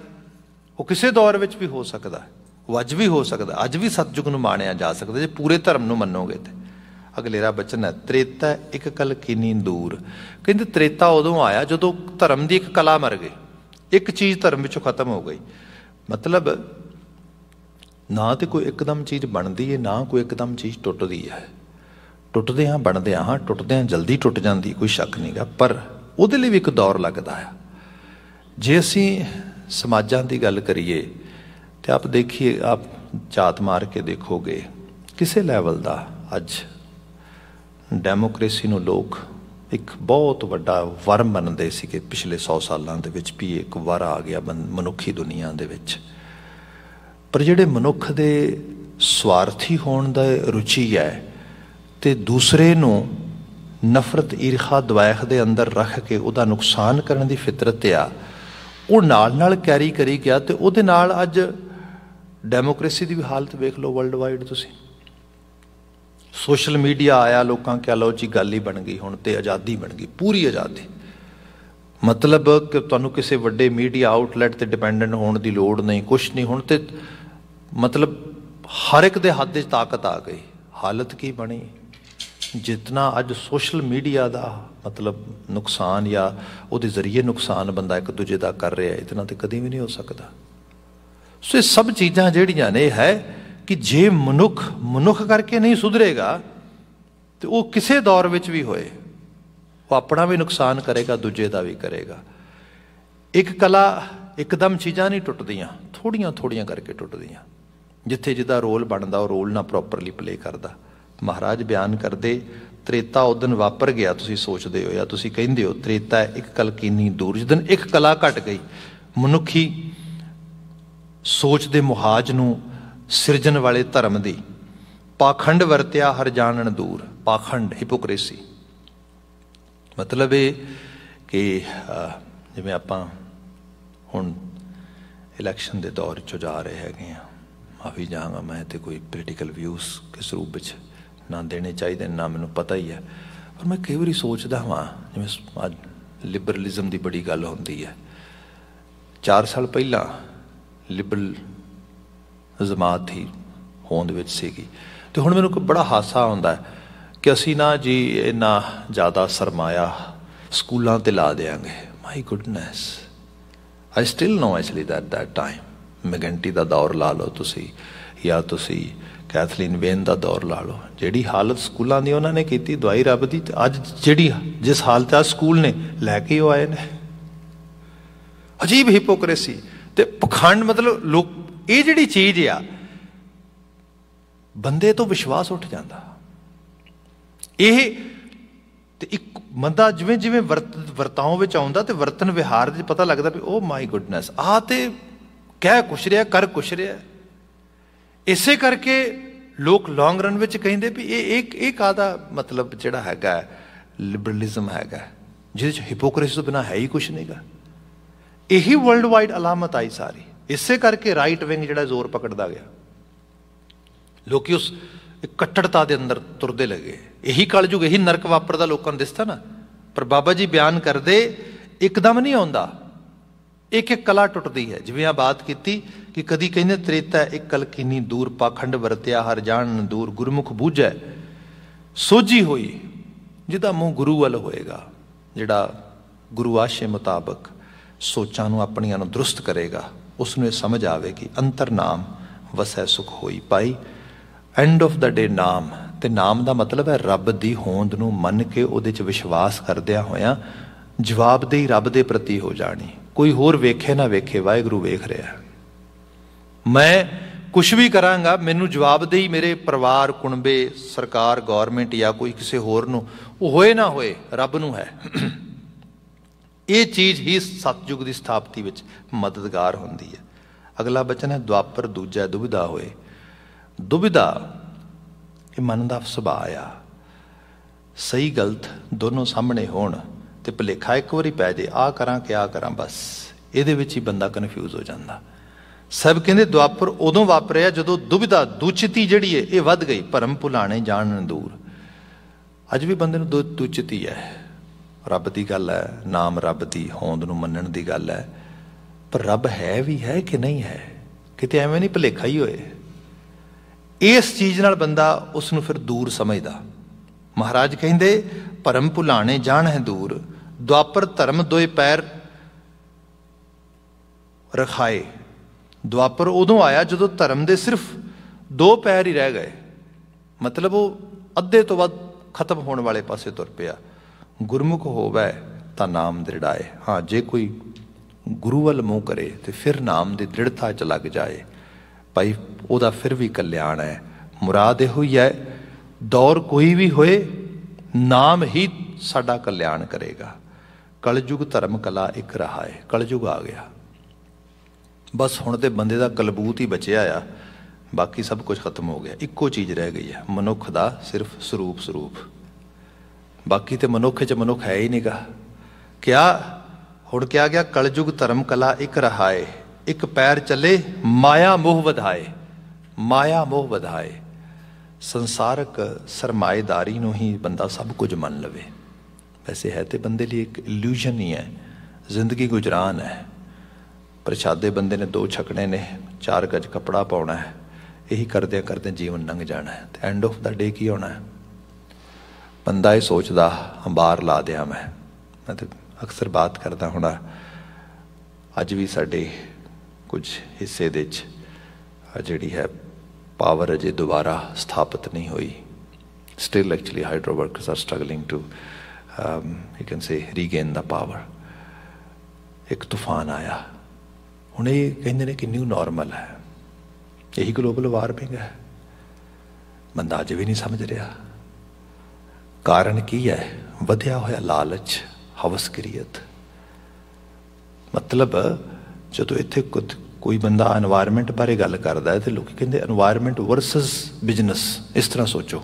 ਉਹ ਕਿਸੇ ਦੌਰ ਵਿੱਚ ਵੀ ਹੋ ਸਕਦਾ ਹੈ ਉਹ ਅੱਜ ਵੀ ਹੋ ਸਕਦਾ ਅੱਜ ਵੀ ਸਤਜੁਗ ਨੂੰ ਮਾਣਿਆ ਜਾ ਸਕਦਾ ਜੇ ਪੂਰੇ ਧਰਮ ਨੂੰ ਮੰਨੋਗੇ ਤੇ ਅਗਲੇਰਾ ਬਚਨ ਹੈ ਤ੍ਰੇਤਾ ਇੱਕ ਕਲ ਕਿਨੀ ਦੂਰ ਕਹਿੰਦੇ ਤ੍ਰੇਤਾ ਉਦੋਂ ਆਇਆ ਜਦੋਂ ਧਰਮ ਦੀ ਇੱਕ ਕਲਾ ਮਰ ਗਈ ਇੱਕ ਚੀਜ਼ ਧਰਮ ਵਿੱਚੋਂ ਖਤਮ ਹੋ ਗਈ ਮਤਲਬ ਨਾ ਤੇ ਕੋਈ ਇੱਕਦਮ ਚੀਜ਼ ਬਣਦੀ ਹੈ ਨਾ ਕੋਈ ਇੱਕਦਮ ਚੀਜ਼ ਟੁੱਟਦੀ ਹੈ ਟੁੱਟਦੇ ਆ ਬਣਦੇ ਹਾਂ ਟੁੱਟਦੇ ਆ ਜਲਦੀ ਟੁੱਟ ਜਾਂਦੀ ਕੋਈ ਸ਼ੱਕ ਨਹੀਂਗਾ ਪਰ ਉਹਦੇ ਲਈ ਵੀ ਇੱਕ ਦੌਰ ਲੱਗਦਾ ਆ ਜੇ ਅਸੀਂ ਸਮਾਜਾਂ ਦੀ ਗੱਲ ਕਰੀਏ ਤੇ ਆਪ ਦੇਖੀਏ ਆਪ ਜਾਤ ਮਾਰ ਕੇ ਦੇਖੋਗੇ ਕਿਸੇ ਲੈਵਲ ਦਾ ਅੱਜ ਡੈਮੋਕ੍ਰੇਸੀ ਨੂੰ ਲੋਕ ਇੱਕ ਬਹੁਤ ਵੱਡਾ ਵਰ ਮੰਨਦੇ ਸੀ ਕਿ ਪਿਛਲੇ 100 ਸਾਲਾਂ ਦੇ ਵਿੱਚ ਵੀ ਇੱਕ ਵਰ ਆ ਗਿਆ ਮਨੁੱਖੀ ਦੁਨੀਆ ਦੇ ਵਿੱਚ ਪਰ ਜਿਹੜੇ ਮਨੁੱਖ ਦੇ ਸਵਾਰਥੀ ਹੋਣ ਦਾ ਰੁਚੀ ਹੈ ਤੇ ਦੂਸਰੇ ਨੂੰ ਨਫ਼ਰਤ ਈਰਖਾ ਦਵਾਇਖ ਦੇ ਅੰਦਰ ਰੱਖ ਕੇ ਉਹਦਾ ਨੁਕਸਾਨ ਕਰਨ ਦੀ ਫਿਤਰਤ ਆ ਉਹ ਨਾਲ ਨਾਲ ਕੈਰੀ ਕਰੀ ਗਿਆ ਤੇ ਉਹਦੇ ਨਾਲ ਅੱਜ ਡੈਮੋਕ੍ਰੇਸੀ ਦੀ ਵੀ ਹਾਲਤ ਵੇਖ ਲਓ ਵਰਲਡ ਵਾਈਡ ਤੁਸੀਂ ਸੋਸ਼ਲ ਮੀਡੀਆ ਆਇਆ ਲੋਕਾਂ ਕਹਿ ਲਓ ਜੀ ਗੱਲ ਹੀ ਬਣ ਗਈ ਹੁਣ ਤੇ ਆਜ਼ਾਦੀ ਬਣ ਗਈ ਪੂਰੀ ਆਜ਼ਾਦੀ ਮਤਲਬ ਕਿ ਤੁਹਾਨੂੰ ਕਿਸੇ ਵੱਡੇ ਮੀਡੀਆ ਆਊਟਲੈਟ ਤੇ ਡਿਪੈਂਡੈਂਟ ਹੋਣ ਦੀ ਲੋੜ ਨਹੀਂ ਕੁਝ ਨਹੀਂ ਹੁਣ ਤੇ ਮਤਲਬ ਹਰ ਇੱਕ ਦੇ ਹੱਥ 'ਚ ਤਾਕਤ ਆ ਗਈ ਹਾਲਤ ਕੀ ਬਣੀ ਜਿੰਨਾ ਅੱਜ ਸੋਸ਼ਲ ਮੀਡੀਆ ਦਾ ਮਤਲਬ ਨੁਕਸਾਨ ਜਾਂ ਉਹਦੇ ਜ਼ਰੀਏ ਨੁਕਸਾਨ ਬੰਦਾ ਇੱਕ ਦੂਜੇ ਦਾ ਕਰ ਰਿਹਾ ਇਤਨਾ ਤੇ ਕਦੀ ਵੀ ਨਹੀਂ ਹੋ ਸਕਦਾ ਸੋ ਇਹ ਸਭ ਚੀਜ਼ਾਂ ਜਿਹੜੀਆਂ ਨੇ ਹੈ ਕਿ ਜੇ ਮਨੁੱਖ ਮਨੁੱਖ ਕਰਕੇ ਨਹੀਂ ਸੁਧਰੇਗਾ ਤੇ ਉਹ ਕਿਸੇ ਦੌਰ ਵਿੱਚ ਵੀ ਹੋਏ ਉਹ ਆਪਣਾ ਵੀ ਨੁਕਸਾਨ ਕਰੇਗਾ ਦੂਜੇ ਦਾ ਵੀ ਕਰੇਗਾ ਇੱਕ ਕਲਾ ਇੱਕਦਮ ਚੀਜ਼ਾਂ ਨਹੀਂ ਟੁੱਟਦੀਆਂ ਥੋੜੀਆਂ ਥੋੜੀਆਂ ਕਰਕੇ ਟੁੱਟਦੀਆਂ ਜਿੱਥੇ ਜਿੱਦਾ ਰੋਲ ਬਣਦਾ ਉਹ ਰੋਲ ਨਾ ਪ੍ਰੋਪਰਲੀ ਪਲੇ ਕਰਦਾ ਮਹਾਰਾਜ ਬਿਆਨ ਕਰਦੇ ਤ੍ਰੇਤਾ ਉਦਨ ਵਾਪਰ ਗਿਆ ਤੁਸੀਂ ਸੋਚਦੇ ਹੋ ਜਾਂ ਤੁਸੀਂ ਕਹਿੰਦੇ ਹੋ ਤ੍ਰੇਤਾ ਇੱਕ ਕਲਕੀਨੀ ਦੂਰ ਜਦਨ ਇੱਕ ਕਲਾ ਘਟ ਗਈ ਮਨੁੱਖੀ ਸੋਚ ਦੇ ਮੁਹਾਜ ਨੂੰ ਸਿਰਜਣ ਵਾਲੇ ਧਰਮ ਦੀ ਪਾਖੰਡ ਵਰਤਿਆ ਹਰ ਜਾਣਨ ਦੂਰ ਪਾਖੰਡ ਹਿਪੋਕ੍ਰੇਸੀ ਮਤਲਬ ਇਹ ਕਿ ਜਿਵੇਂ ਆਪਾਂ ਹੁਣ ਇਲੈਕਸ਼ਨ ਦੇ ਦੌਰ ਚੋਂ ਜਾ ਰਹੇ ਹੈਗੇ ਆ ਮਾਫੀ ਜਾਵਾਂਗਾ ਮੈਂ ਤੇ ਕੋਈ ਪੋਲੀਟੀਕਲ ਵਿਊਸ ਕਿਸ ਰੂਪ ਵਿੱਚ ਨਾ ਦੇਣੇ ਚਾਹੀਦੇ ਨਾ ਮੈਨੂੰ ਪਤਾ ਹੀ ਹੈ ਪਰ ਮੈਂ ਕਈ ਵਾਰੀ ਸੋਚਦਾ ਹਾਂ ਜਿਵੇਂ ਅੱਜ ਲਿਬਰਲਿਜ਼ਮ ਦੀ ਬੜੀ ਗੱਲ ਹੁੰਦੀ ਹੈ 4 ਸਾਲ ਪਹਿਲਾਂ ਲਿਬਰਲ ਜਮਾਤ ਹੀ ਹੋਂਦ ਵਿੱਚ ਸੀਗੀ ਤੇ ਹੁਣ ਮੈਨੂੰ ਕੋਈ ਬੜਾ ਹਾਸਾ ਆਉਂਦਾ ਹੈ ਕਿ ਅਸੀਂ ਨਾ ਜੀ ਇਨਾ ਜ਼ਿਆਦਾ ਸਰਮਾਇਆ ਸਕੂਲਾਂ ਤੇ ਲਾ ਦੇਾਂਗੇ my goodness I still know actually that that time ਮੈਗੈਂਟੀ ਦਾ ਦੌਰ ਲਾ ਲਓ ਤੁਸੀਂ ਜਾਂ ਤੁਸੀਂ ਕੈਥਲੀਨ ਵੇਨ ਦਾ ਦੌਰ ਲਾ ਲਓ ਜਿਹੜੀ ਹਾਲਤ ਸਕੂਲਾਂ ਦੀ ਉਹਨਾਂ ਨੇ ਕੀਤੀ ਦਵਾਈ ਰੱਬ ਦੀ ਅੱਜ ਜਿਹੜੀ ਜਿਸ ਹਾਲਤ ਆ ਸਕੂਲ ਨੇ ਲੈ ਕੇ ਉਹ ਆਏ ਨੇ ਅਜੀਬ ਹਿਪੋਕ੍ਰੇਸੀ ਤੇ ਪਖੰਡ ਮਤਲਬ ਲੋਕ ਇਹ ਜਿਹੜੀ ਚੀਜ਼ ਆ ਬੰਦੇ ਤੋਂ ਵਿਸ਼ਵਾਸ ਉੱਠ ਜਾਂਦਾ ਇਹ ਤੇ ਇੱਕ ਮੰਦਾ ਜਿਵੇਂ ਜਿਵੇਂ ਵਰਤ ਵਰਤਾਉ ਵਿੱਚ ਆਉਂਦਾ ਤੇ ਵਰਤਨ ਵਿਹਾਰ ਦੇ ਪਤਾ ਲੱਗਦਾ ਵੀ ਓ ਮਾਈ ਗੁੱਡਨੈਸ ਆ ਤੇ ਕਹਿ ਕੁਛ ਰਿਹਾ ਕਰ ਕੁਛ ਰਿਹਾ ਇਸੇ ਕਰਕੇ ਲੋਕ ਲੌਂਗ ਰਨ ਵਿੱਚ ਕਹਿੰਦੇ ਵੀ ਇਹ ਇੱਕ ਇਹ ਕਾਦਾ ਮਤਲਬ ਜਿਹੜਾ ਹੈਗਾ ਲਿਬਰਲਿਜ਼ਮ ਹੈਗਾ ਜਿਹਦੇ ਵਿੱਚ ਹਿਪੋਕ੍ਰੇਸੀ ਤੋਂ ਬਿਨਾ ਹੈ ਹੀ ਕੁਛ ਨਹੀਂਗਾ ਇਹੀ ਵਰਲਡ ਵਾਈਡ ਅਲਾਮਤ ਆਈ ਸਾਰੀ ਇਸੇ ਕਰਕੇ ਰਾਈਟ ਵਿੰਗ ਜਿਹੜਾ ਜ਼ੋਰ ਪਕੜਦਾ ਗਿਆ ਲੋਕੀ ਉਸ ਕੱਟੜਤਾ ਦੇ ਅੰਦਰ ਤੁਰਦੇ ਲੱਗੇ ਇਹੀ ਕਲਯੁਗ ਇਹੀ ਨਰਕ ਵਾਪਰਦਾ ਲੋਕਾਂ ਨੂੰ ਦਿਸਦਾ ਨਾ ਪਰ ਬਾਬਾ ਜੀ ਬਿਆਨ ਕਰਦੇ ਇੱਕਦਮ ਨਹੀਂ ਆਉਂਦਾ ਇੱਕ ਇੱਕ ਕਲਾ ਟੁੱਟਦੀ ਹੈ ਜਿਵੇਂ ਆ ਬਾਤ ਕੀਤੀ ਕਿ ਕਦੀ ਕਹਿੰਦੇ ਤ੍ਰੇਤਾ ਇੱਕ ਕਲ ਕਿੰਨੀ ਦੂਰ ਪਾਖੰਡ ਵਰਤਿਆ ਹਰ ਜਾਣ ਦੂਰ ਗੁਰਮੁਖ ਬੂਝੈ ਸੋਝੀ ਹੋਈ ਜਿਹਦਾ ਮੂੰਹ ਗੁਰੂ ਵੱਲ ਹੋਏਗਾ ਜਿਹੜਾ ਗੁਰੂ ਆਸ਼ੇ ਮੁਤਾਬਕ ਸੋਚਾਂ ਨੂੰ ਆਪਣੀਆਂ ਨੂੰ ਦਰੁਸਤ ਕਰੇਗਾ ਉਸ ਨੂੰ ਇਹ ਸਮਝ ਆਵੇਗੀ ਅੰਤਰ ਨਾਮ ਵਸੈ ਸੁਖ ਹੋਈ ਪਾਈ ਐਂਡ ਆਫ ਦਾ ਡੇ ਨਾਮ ਤੇ ਨਾਮ ਦਾ ਮਤਲਬ ਹੈ ਰੱਬ ਦੀ ਹੋਂਦ ਨੂੰ ਮੰਨ ਕੇ ਉਹਦੇ 'ਚ ਵਿਸ਼ਵਾਸ ਕਰਦਿਆਂ ਹੋਇਆਂ ਜਵਾਬਦੇਹੀ ਰੱਬ ਦੇ ਪ੍ਰਤੀ ਹੋ ਜਾਣੀ ਕੋਈ ਹੋਰ ਵੇਖੇ ਨਾ ਵੇਖੇ ਵਾਹਿਗੁਰੂ ਵੇਖ ਰਿਹਾ ਮੈਂ ਕੁਝ ਵੀ ਕਰਾਂਗਾ ਮੈਨੂੰ ਜਵਾਬਦੇਹੀ ਮੇਰੇ ਪਰਿਵਾਰ ਕੁਣਬੇ ਸਰਕਾਰ ਗਵਰਨਮੈਂਟ ਜਾਂ ਕੋਈ ਕਿਸੇ ਹੋਰ ਨੂੰ ਉਹ ਹੋਏ ਨਾ ਹੋਏ ਰੱਬ ਨੂੰ ਹੈ ਇਹ ਚੀਜ਼ ਹੀ ਸਤਜੁਗ ਦੀ ਸਥਾਪਤੀ ਵਿੱਚ ਮਦਦਗਾਰ ਹੁੰਦੀ ਹੈ ਅਗਲਾ ਬਚਨ ਹੈ ਦੁਆਪਰ ਦੂਜਾ ਦੁਬਿਧਾ ਹੋਏ ਦੁਬਿਧਾ ਇਹ ਮਨ ਦਾ ਸੁਭਾਅ ਆ ਸਹੀ ਗਲਤ ਦੋਨੋਂ ਸਾਹਮਣੇ ਹੋਣ ਤੇ ਭਲੇਖਾ ਇੱਕ ਵਾਰੀ ਪੈ ਜੇ ਆ ਕਰਾਂ ਕਿ ਆ ਕਰਾਂ ਬਸ ਇਹਦੇ ਵਿੱਚ ਹੀ ਬੰਦਾ ਕਨਫਿਊਜ਼ ਹੋ ਜਾਂਦਾ ਸਭ ਕਹਿੰਦੇ ਦੁਆਪਰ ਉਦੋਂ ਵਾਪਰਿਆ ਜਦੋਂ ਦੁਬਿਧਾ ਦੂਚਿਤੀ ਜਿਹੜੀ ਹੈ ਇਹ ਵੱਧ ਗਈ ਭਰਮ ਭੁਲਾਣੇ ਜਾਣਨ ਦੂਰ ਅੱਜ ਵੀ ਬੰਦੇ ਨੂੰ ਦੁਚਿਤੀ ਹੈ ਰੱਬ ਦੀ ਗੱਲ ਹੈ ਨਾਮ ਰੱਬ ਦੀ ਹੋਂਦ ਨੂੰ ਮੰਨਣ ਦੀ ਗੱਲ ਹੈ ਪਰ ਰੱਬ ਹੈ ਵੀ ਹੈ ਕਿ ਨਹੀਂ ਹੈ ਕਿਤੇ ਐਵੇਂ ਨਹੀਂ ਭਲੇਖਾ ਹੀ ਹੋਏ ਇਸ ਚੀਜ਼ ਨਾਲ ਬੰਦਾ ਉਸ ਨੂੰ ਫਿਰ ਦੂਰ ਸਮਝਦਾ ਮਹਾਰਾਜ ਕਹਿੰਦੇ ਪਰਮ ਭੁਲਾਣੇ ਜਾਣ ਹੈ ਦੂਰ ਦੁਆਪਰ ਧਰਮ ਦੋਏ ਪੈਰ ਰਖਾਏ ਦੁਆਪਰ ਉਦੋਂ ਆਇਆ ਜਦੋਂ ਧਰਮ ਦੇ ਸਿਰਫ ਦੋ ਪੈਰ ਹੀ ਰਹਿ ਗਏ ਮਤਲਬ ਉਹ ਅੱਧੇ ਤੋਂ ਵੱਧ ਖਤਮ ਹੋਣ ਵਾਲੇ ਪਾਸੇ ਤੁਰ ਪਿਆ ਗੁਰਮੁਖ ਹੋਵੇ ਤਾਂ ਨਾਮ ਦ੍ਰਿੜਾਏ ਹਾਂ ਜੇ ਕੋਈ ਗੁਰੂ ਵੱਲ ਮੂੰਹ ਕਰੇ ਤੇ ਫਿਰ ਨਾਮ ਦੀ ਦ੍ਰਿੜਤਾ ਚ ਲੱਗ ਜਾਏ ਭਾਈ ਉਹਦਾ ਫਿਰ ਵੀ ਕਲਿਆਣ ਹੈ ਮੁਰਾਦ ਇਹ ਹੋਈ ਹੈ ਦੌਰ ਕੋਈ ਵੀ ਹੋਏ ਨਾਮ ਹੀ ਸਾਡਾ ਕਲਿਆਣ ਕਰੇਗਾ ਕਲਯੁਗ ਧਰਮ ਕਲਾ ਇੱਕ ਰਹਾ ਹੈ ਕਲਯੁਗ ਆ ਗਿਆ ਬਸ ਹੁਣ ਤੇ ਬੰਦੇ ਦਾ ਕਲਬੂਤ ਹੀ ਬਚਿਆ ਆ ਬਾਕੀ ਸਭ ਕੁਝ ਖਤਮ ਹੋ ਗਿਆ ਇੱਕੋ ਚੀਜ਼ ਰਹਿ ਗਈ ਹੈ ਮਨੁੱਖ ਦਾ ਸਿਰਫ ਸਰੂਪ ਸਰੂਪ ਬਾਕੀ ਤੇ ਮਨੁੱਖ ਚ ਮਨੁੱਖ ਹੈ ਹੀ ਨਹੀਂਗਾ ਕਿਆ ਹੁਣ ਕਿਆ ਗਿਆ ਕਲਯੁਗ ਧਰਮ ਕਲਾ ਇੱਕ ਰਹਾਏ ਇੱਕ ਪੈਰ ਚੱਲੇ ਮਾਇਆ ਮੋਹ ਵਧਾਏ ਮਾਇਆ ਮੋਹ ਵਧਾਏ ਸੰਸਾਰਕ ਸਰਮਾਇਦਾਰੀ ਨੂੰ ਹੀ ਬੰਦਾ ਸਭ ਕੁਝ ਮੰਨ ਲਵੇ ਵੈਸੇ ਹੈ ਤੇ ਬੰਦੇ ਲਈ ਇੱਕ ਇਲੂਜਨ ਹੀ ਹੈ ਜ਼ਿੰਦਗੀ ਗੁਜਰਾਨ ਹੈ ਪ੍ਰਸ਼ਾਦੇ ਬੰਦੇ ਨੇ ਦੋ ਛਕਣੇ ਨੇ ਚਾਰ ਗਜ ਕਪੜਾ ਪਾਉਣਾ ਹੈ ਇਹੀ ਕਰਦੇ ਕਰਦੇ ਜੀਵਨ ਲੰਘ ਜਾਣਾ ਹੈ ਤੇ ਐਂਡ ਆਫ ਦਾ ਡੇ ਕੀ ਹੋਣਾ ਹੈ ਬੰਦਾ ਇਹ ਸੋਚਦਾ ਅੰਬਾਰ ਲਾ ਦਿਆ ਮੈਂ ਮੈਂ ਤੇ ਅਕਸਰ ਬਾਤ ਕਰਦਾ ਹੁਣਾ ਅੱਜ ਵੀ ਸਾਡੇ ਕੁਝ ਹਿੱਸੇ ਦੇ ਵਿੱਚ ਜਿਹੜੀ ਹੈ ਪਾਵਰ ਅਜੇ ਦੁਬਾਰਾ ਸਥਾਪਿਤ ਨਹੀਂ ਹੋਈ still actually hydro workers are struggling to um you can say regain the power ਇੱਕ ਤੂਫਾਨ ਆਇਆ ਹੁਣ ਇਹ ਕਹਿੰਦੇ ਨੇ ਕਿ ਨਿਊ ਨਾਰਮਲ ਹੈ ਇਹੀ ਗਲੋਬਲ ਵਾਰਮਿੰਗ ਹੈ ਬੰਦਾ ਅਜੇ ਵੀ ਨਹੀਂ ਸਮਝ ਰਿਹਾ ਕਾਰਨ ਕੀ ਹੈ ਵਧਿਆ ਹੋਇਆ ਲਾਲਚ ਹਵਸ ਕਿਰਿਅਤ ਮਤਲਬ ਜਦੋਂ ਇੱਥੇ ਕੋਈ ਬੰਦਾ এনवायरमेंट ਬਾਰੇ ਗੱਲ ਕਰਦਾ ਹੈ ਤੇ ਲੋਕ ਕਹਿੰਦੇ এনवायरमेंट ਵਰਸਸ ਬਿਜ਼ਨਸ ਇਸ ਤਰ੍ਹਾਂ ਸੋਚੋ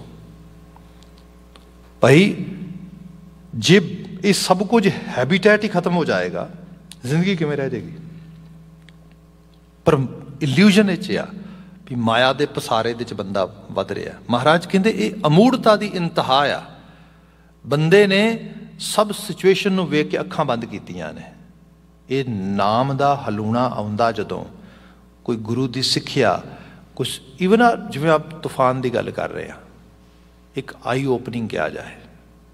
ਭਾਈ ਜੇ ਇਹ ਸਭ ਕੁਝ ਹੈਬਿਟੈਟ ਹੀ ਖਤਮ ਹੋ ਜਾਏਗਾ ਜ਼ਿੰਦਗੀ ਕਿਵੇਂ ਰਹਿ ਜਾਏਗੀ ਪਰ ਇਲੂਜਨ ਚ ਆ ਵੀ ਮਾਇਆ ਦੇ ਪਸਾਰੇ ਦੇ ਵਿੱਚ ਬੰਦਾ ਵੱਧ ਰਿਹਾ ਮਹਾਰਾਜ ਕਹਿੰਦੇ ਇਹ ਅਮੂੜਤਾ ਦੀ ਇੰਤਹਾ ਆ ਬੰਦੇ ਨੇ ਸਭ ਸਿਚੁਏਸ਼ਨ ਨੂੰ ਵੇਖ ਕੇ ਅੱਖਾਂ ਬੰਦ ਕੀਤੀਆਂ ਨੇ ਇਹ ਨਾਮ ਦਾ ਹਲੂਣਾ ਆਉਂਦਾ ਜਦੋਂ ਕੋਈ ਗੁਰੂ ਦੀ ਸਿੱਖਿਆ ਕੁਝ ਇਵਨ ਜਿਵੇਂ ਆਪ ਤੂਫਾਨ ਦੀ ਗੱਲ ਕਰ ਰਹੇ ਆ ਇੱਕ ਆਈ ਓਪਨਿੰਗ ਕਿਹਾ ਜਾਏ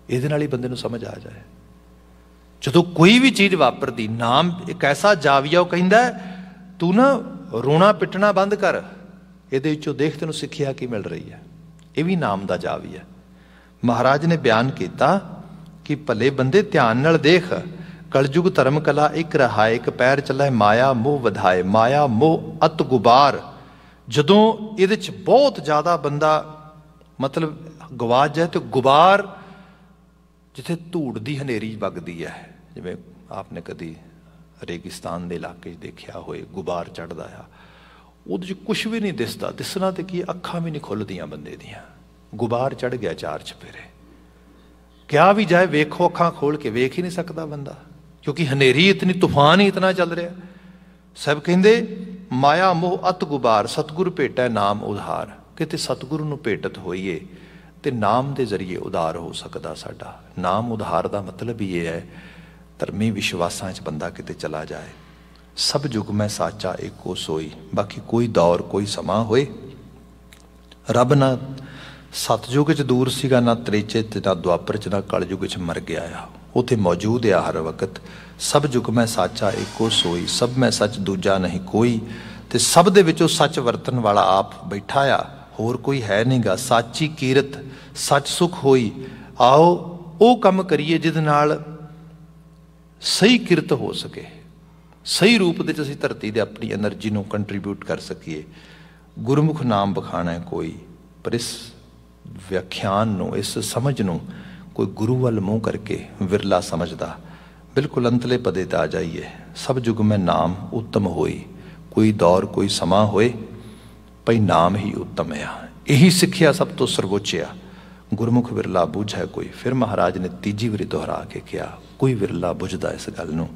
ਇਹਦੇ ਨਾਲ ਹੀ ਬੰਦੇ ਨੂੰ ਸਮਝ ਆ ਜਾਏ ਜਦੋਂ ਕੋਈ ਵੀ ਚੀਜ਼ ਵਾਪਰਦੀ ਨਾਮ ਇੱਕ ਐਸਾ ਜਾਵੀਆ ਉਹ ਕਹਿੰਦਾ ਤੂੰ ਨਾ ਰੋਣਾ ਪਿੱਟਣਾ ਬੰਦ ਕਰ ਇਹਦੇ ਵਿੱਚੋਂ ਦੇਖ ਤੈਨੂੰ ਸਿੱਖਿਆ ਕੀ ਮਿਲ ਰਹੀ ਹੈ ਇਹ ਵੀ ਨਾਮ ਦਾ ਜਾਵੀਆ ਮਹਾਰਾਜ ਨੇ ਬਿਆਨ ਕੀਤਾ ਕਿ ਭਲੇ ਬੰਦੇ ਧਿਆਨ ਨਾਲ ਦੇਖ ਕਲਯੁਗ ਧਰਮ ਕਲਾ ਇੱਕ ਰਹਾਇਕ ਇੱਕ ਪੈਰ ਚੱਲੇ ਮਾਇਆ ਮੋਹ ਵਧਾਏ ਮਾਇਆ ਮੋਹ ਅਤ ਗੁਬਾਰ ਜਦੋਂ ਇਹਦੇ ਚ ਬਹੁਤ ਜ਼ਿਆਦਾ ਬੰਦਾ ਮਤਲਬ ਗਵਾਜ ਜਾਏ ਤੇ ਗੁਬਾਰ ਜਿੱਥੇ ਧੂੜ ਦੀ ਹਨੇਰੀ ਵਗਦੀ ਹੈ ਜਿਵੇਂ ਆਪਨੇ ਕਦੀ ਰੇਗਿਸਤਾਨ ਦੇ ਇਲਾਕੇ 'ਚ ਦੇਖਿਆ ਹੋਏ ਗੁਬਾਰ ਚੜਦਾ ਆ ਉਹਦੇ 'ਚ ਕੁਝ ਵੀ ਨਹੀਂ ਦਿਸਦਾ ਦਿਸਣਾ ਤੇ ਕੀ ਅੱਖਾਂ ਵੀ ਨਹੀਂ ਖੁੱਲਦੀਆਂ ਬੰਦੇ ਦੀਆਂ ਗੁਬਾਰ ਚੜ ਗਿਆ ਚਾਰ ਚਪੇਰੇ ਕਿਆ ਵੀ ਜਾਏ ਵੇਖੋ ਅੱਖਾਂ ਖੋਲ ਕੇ ਵੇਖ ਹੀ ਨਹੀਂ ਸਕਦਾ ਬੰਦਾ ਕਿਉਂਕਿ ਹਨੇਰੀ ਇਤਨੀ ਤੂਫਾਨ ਹੀ ਇਤਨਾ ਚੱਲ ਰਿਹਾ ਸਭ ਕਹਿੰਦੇ ਮਾਇਆ ਮੋਹ ਅਤ ਗੁਬਾਰ ਸਤਗੁਰ ਭੇਟਾ ਨਾਮ ਉਧਾਰ ਕਿਤੇ ਸਤਗੁਰੂ ਨੂੰ ਭੇਟਤ ਹੋਈਏ ਤੇ ਨਾਮ ਦੇ ਜ਼ਰੀਏ ਉਧਾਰ ਹੋ ਸਕਦਾ ਸਾਡਾ ਨਾਮ ਉਧਾਰ ਦਾ ਮਤਲਬ ਹੀ ਇਹ ਹੈ ਧਰਮੀ ਵਿਸ਼ਵਾਸਾਂ 'ਚ ਬੰਦਾ ਕਿਤੇ ਚਲਾ ਜਾਏ ਸਭ ਜੁਗ ਮੈਂ ਸਾਚਾ ਏਕੋ ਸੋਈ ਬਾਕੀ ਕੋਈ ਦੌਰ ਕੋਈ ਸਮਾਂ ਹੋਏ ਰੱਬ ਨਾਲ ਸਤਜੁਗ ਵਿੱਚ ਦੂਰ ਸੀਗਾ ਨਾ ਤ੍ਰੇਚੇ ਤੇ ਨਾ ਦੁਆਪਰ ਚ ਨਾ ਕਲਯੁਗ ਵਿੱਚ ਮਰ ਗਿਆ ਆ ਉਥੇ ਮੌਜੂਦ ਆ ਹਰ ਵਕਤ ਸਭ ਜੁਗ ਮੈਂ ਸਾਚਾ ਇੱਕੋ ਸੋਈ ਸਭ ਮੈਂ ਸੱਚ ਦੂਜਾ ਨਹੀਂ ਕੋਈ ਤੇ ਸਭ ਦੇ ਵਿੱਚੋਂ ਸੱਚ ਵਰਤਨ ਵਾਲਾ ਆਪ ਬੈਠਾ ਆ ਹੋਰ ਕੋਈ ਹੈ ਨਹੀਂਗਾ ਸਾਚੀ ਕੀਰਤ ਸੱਚ ਸੁਖ ਹੋਈ ਆਓ ਉਹ ਕੰਮ ਕਰੀਏ ਜਿਸ ਨਾਲ ਸਹੀ ਕਿਰਤ ਹੋ ਸਕੇ ਸਹੀ ਰੂਪ ਦੇ ਵਿੱਚ ਅਸੀਂ ਧਰਤੀ ਦੇ ਆਪਣੀ એનર્ਜੀ ਨੂੰ ਕੰਟਰੀਬਿਊਟ ਕਰ ਸਕੀਏ ਗੁਰਮੁਖ ਨਾਮ ਬਖਾਣਾ ਕੋਈ ਪਰ ਇਸ ਵਿਆਖਿਆਨ ਨੂੰ ਇਸ ਸਮਝ ਨੂੰ ਕੋਈ ਗੁਰੂ ਵੱਲ ਮੂੰਹ ਕਰਕੇ ਵਿਰਲਾ ਸਮਝਦਾ ਬਿਲਕੁਲ ਅੰਤਲੇ ਪਦੇ ਤੇ ਆ ਜਾਈਏ ਸਭ ਜੁਗ ਮੈਂ ਨਾਮ ਉੱਤਮ ਹੋਈ ਕੋਈ ਦੌਰ ਕੋਈ ਸਮਾਂ ਹੋਏ ਭਈ ਨਾਮ ਹੀ ਉੱਤਮ ਆ ਇਹੀ ਸਿੱਖਿਆ ਸਭ ਤੋਂ ਸਰਵੋੱਚ ਆ ਗੁਰਮੁਖ ਵਿਰਲਾ ਬੁਝੈ ਕੋਈ ਫਿਰ ਮਹਾਰਾਜ ਨੇ ਤੀਜੀ ਵਾਰੀ ਦੁਹਰਾ ਕੇ ਕਿਹਾ ਕੋਈ ਵਿਰਲਾ ਬੁਝਦਾ ਇਸ ਗੱਲ ਨੂੰ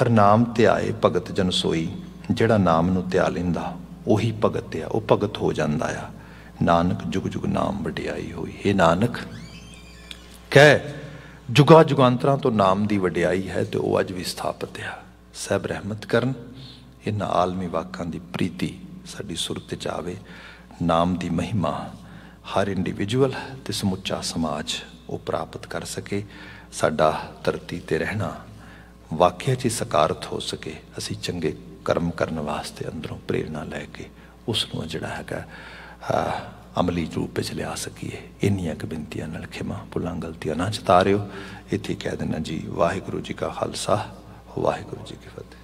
ਹਰ ਨਾਮ ਧਿਆਏ ਭਗਤ ਜਨ ਸੋਈ ਜਿਹੜਾ ਨਾਮ ਨੂੰ ਧਿਆ ਲੈਂਦਾ ਉਹੀ ਭਗਤ ਆ ਉਹ ਭਗਤ ਹੋ ਜਾਂਦਾ ਆ ਨਾਨਕ ਜੁਗ ਜੁਗ ਨਾਮ ਵਡਿਆਈ ਹੋਈ ਹੈ ਨਾਨਕ ਕਹਿ ਜੁਗਾ ਜੁਗਾਂਤਰਾਂ ਤੋਂ ਨਾਮ ਦੀ ਵਡਿਆਈ ਹੈ ਤੇ ਉਹ ਅੱਜ ਵੀ ਸਥਾਪਿਤ ਹੈ ਸਹਿਬ ਰਹਿਮਤ ਕਰਨ ਇਹਨਾਂ ਆਲਮੀ ਵਾਕਾਂ ਦੀ ਪ੍ਰੀਤੀ ਸਾਡੀ ਸੁਰਤ ਚ ਆਵੇ ਨਾਮ ਦੀ ਮਹਿਮਾ ਹਰ ਇੰਡੀਵਿਜੂਅਲ ਤੇ ਸਮੁੱਚਾ ਸਮਾਜ ਉਹ ਪ੍ਰਾਪਤ ਕਰ ਸਕੇ ਸਾਡਾ ਧਰਤੀ ਤੇ ਰਹਿਣਾ ਵਾਕਿਆ 'ਚ ਸਕਾਰਤ ਹੋ ਸਕੇ ਅਸੀਂ ਚੰਗੇ ਕਰਮ ਕਰਨ ਵਾਸਤੇ ਅੰਦਰੋਂ ਪ੍ਰੇਰਣਾ ਲੈ ਕੇ ਉਸ ਨੂੰ ਜਿਹੜਾ ਹੈਗਾ ਅਮਲੀ ਰੂਪ ਵਿੱਚ ਲਿਆ ਸਕੀਏ ਇੰਨੀਆਂ ਕ ਬੇਨਤੀਆਂ ਨਾਲ ਖਿਮਾ ਭੁੱਲਾਂ ਗਲਤੀਆਂ ਨਾ ਚਤਾਰਿਓ ਇੱਥੇ ਕਹਿ ਦੇਣਾ ਜੀ ਵਾਹਿਗੁਰੂ ਜੀ ਕਾ ਖਾਲਸਾ ਵਾਹਿਗੁਰੂ ਜੀ ਕੀ ਫਤਿਹ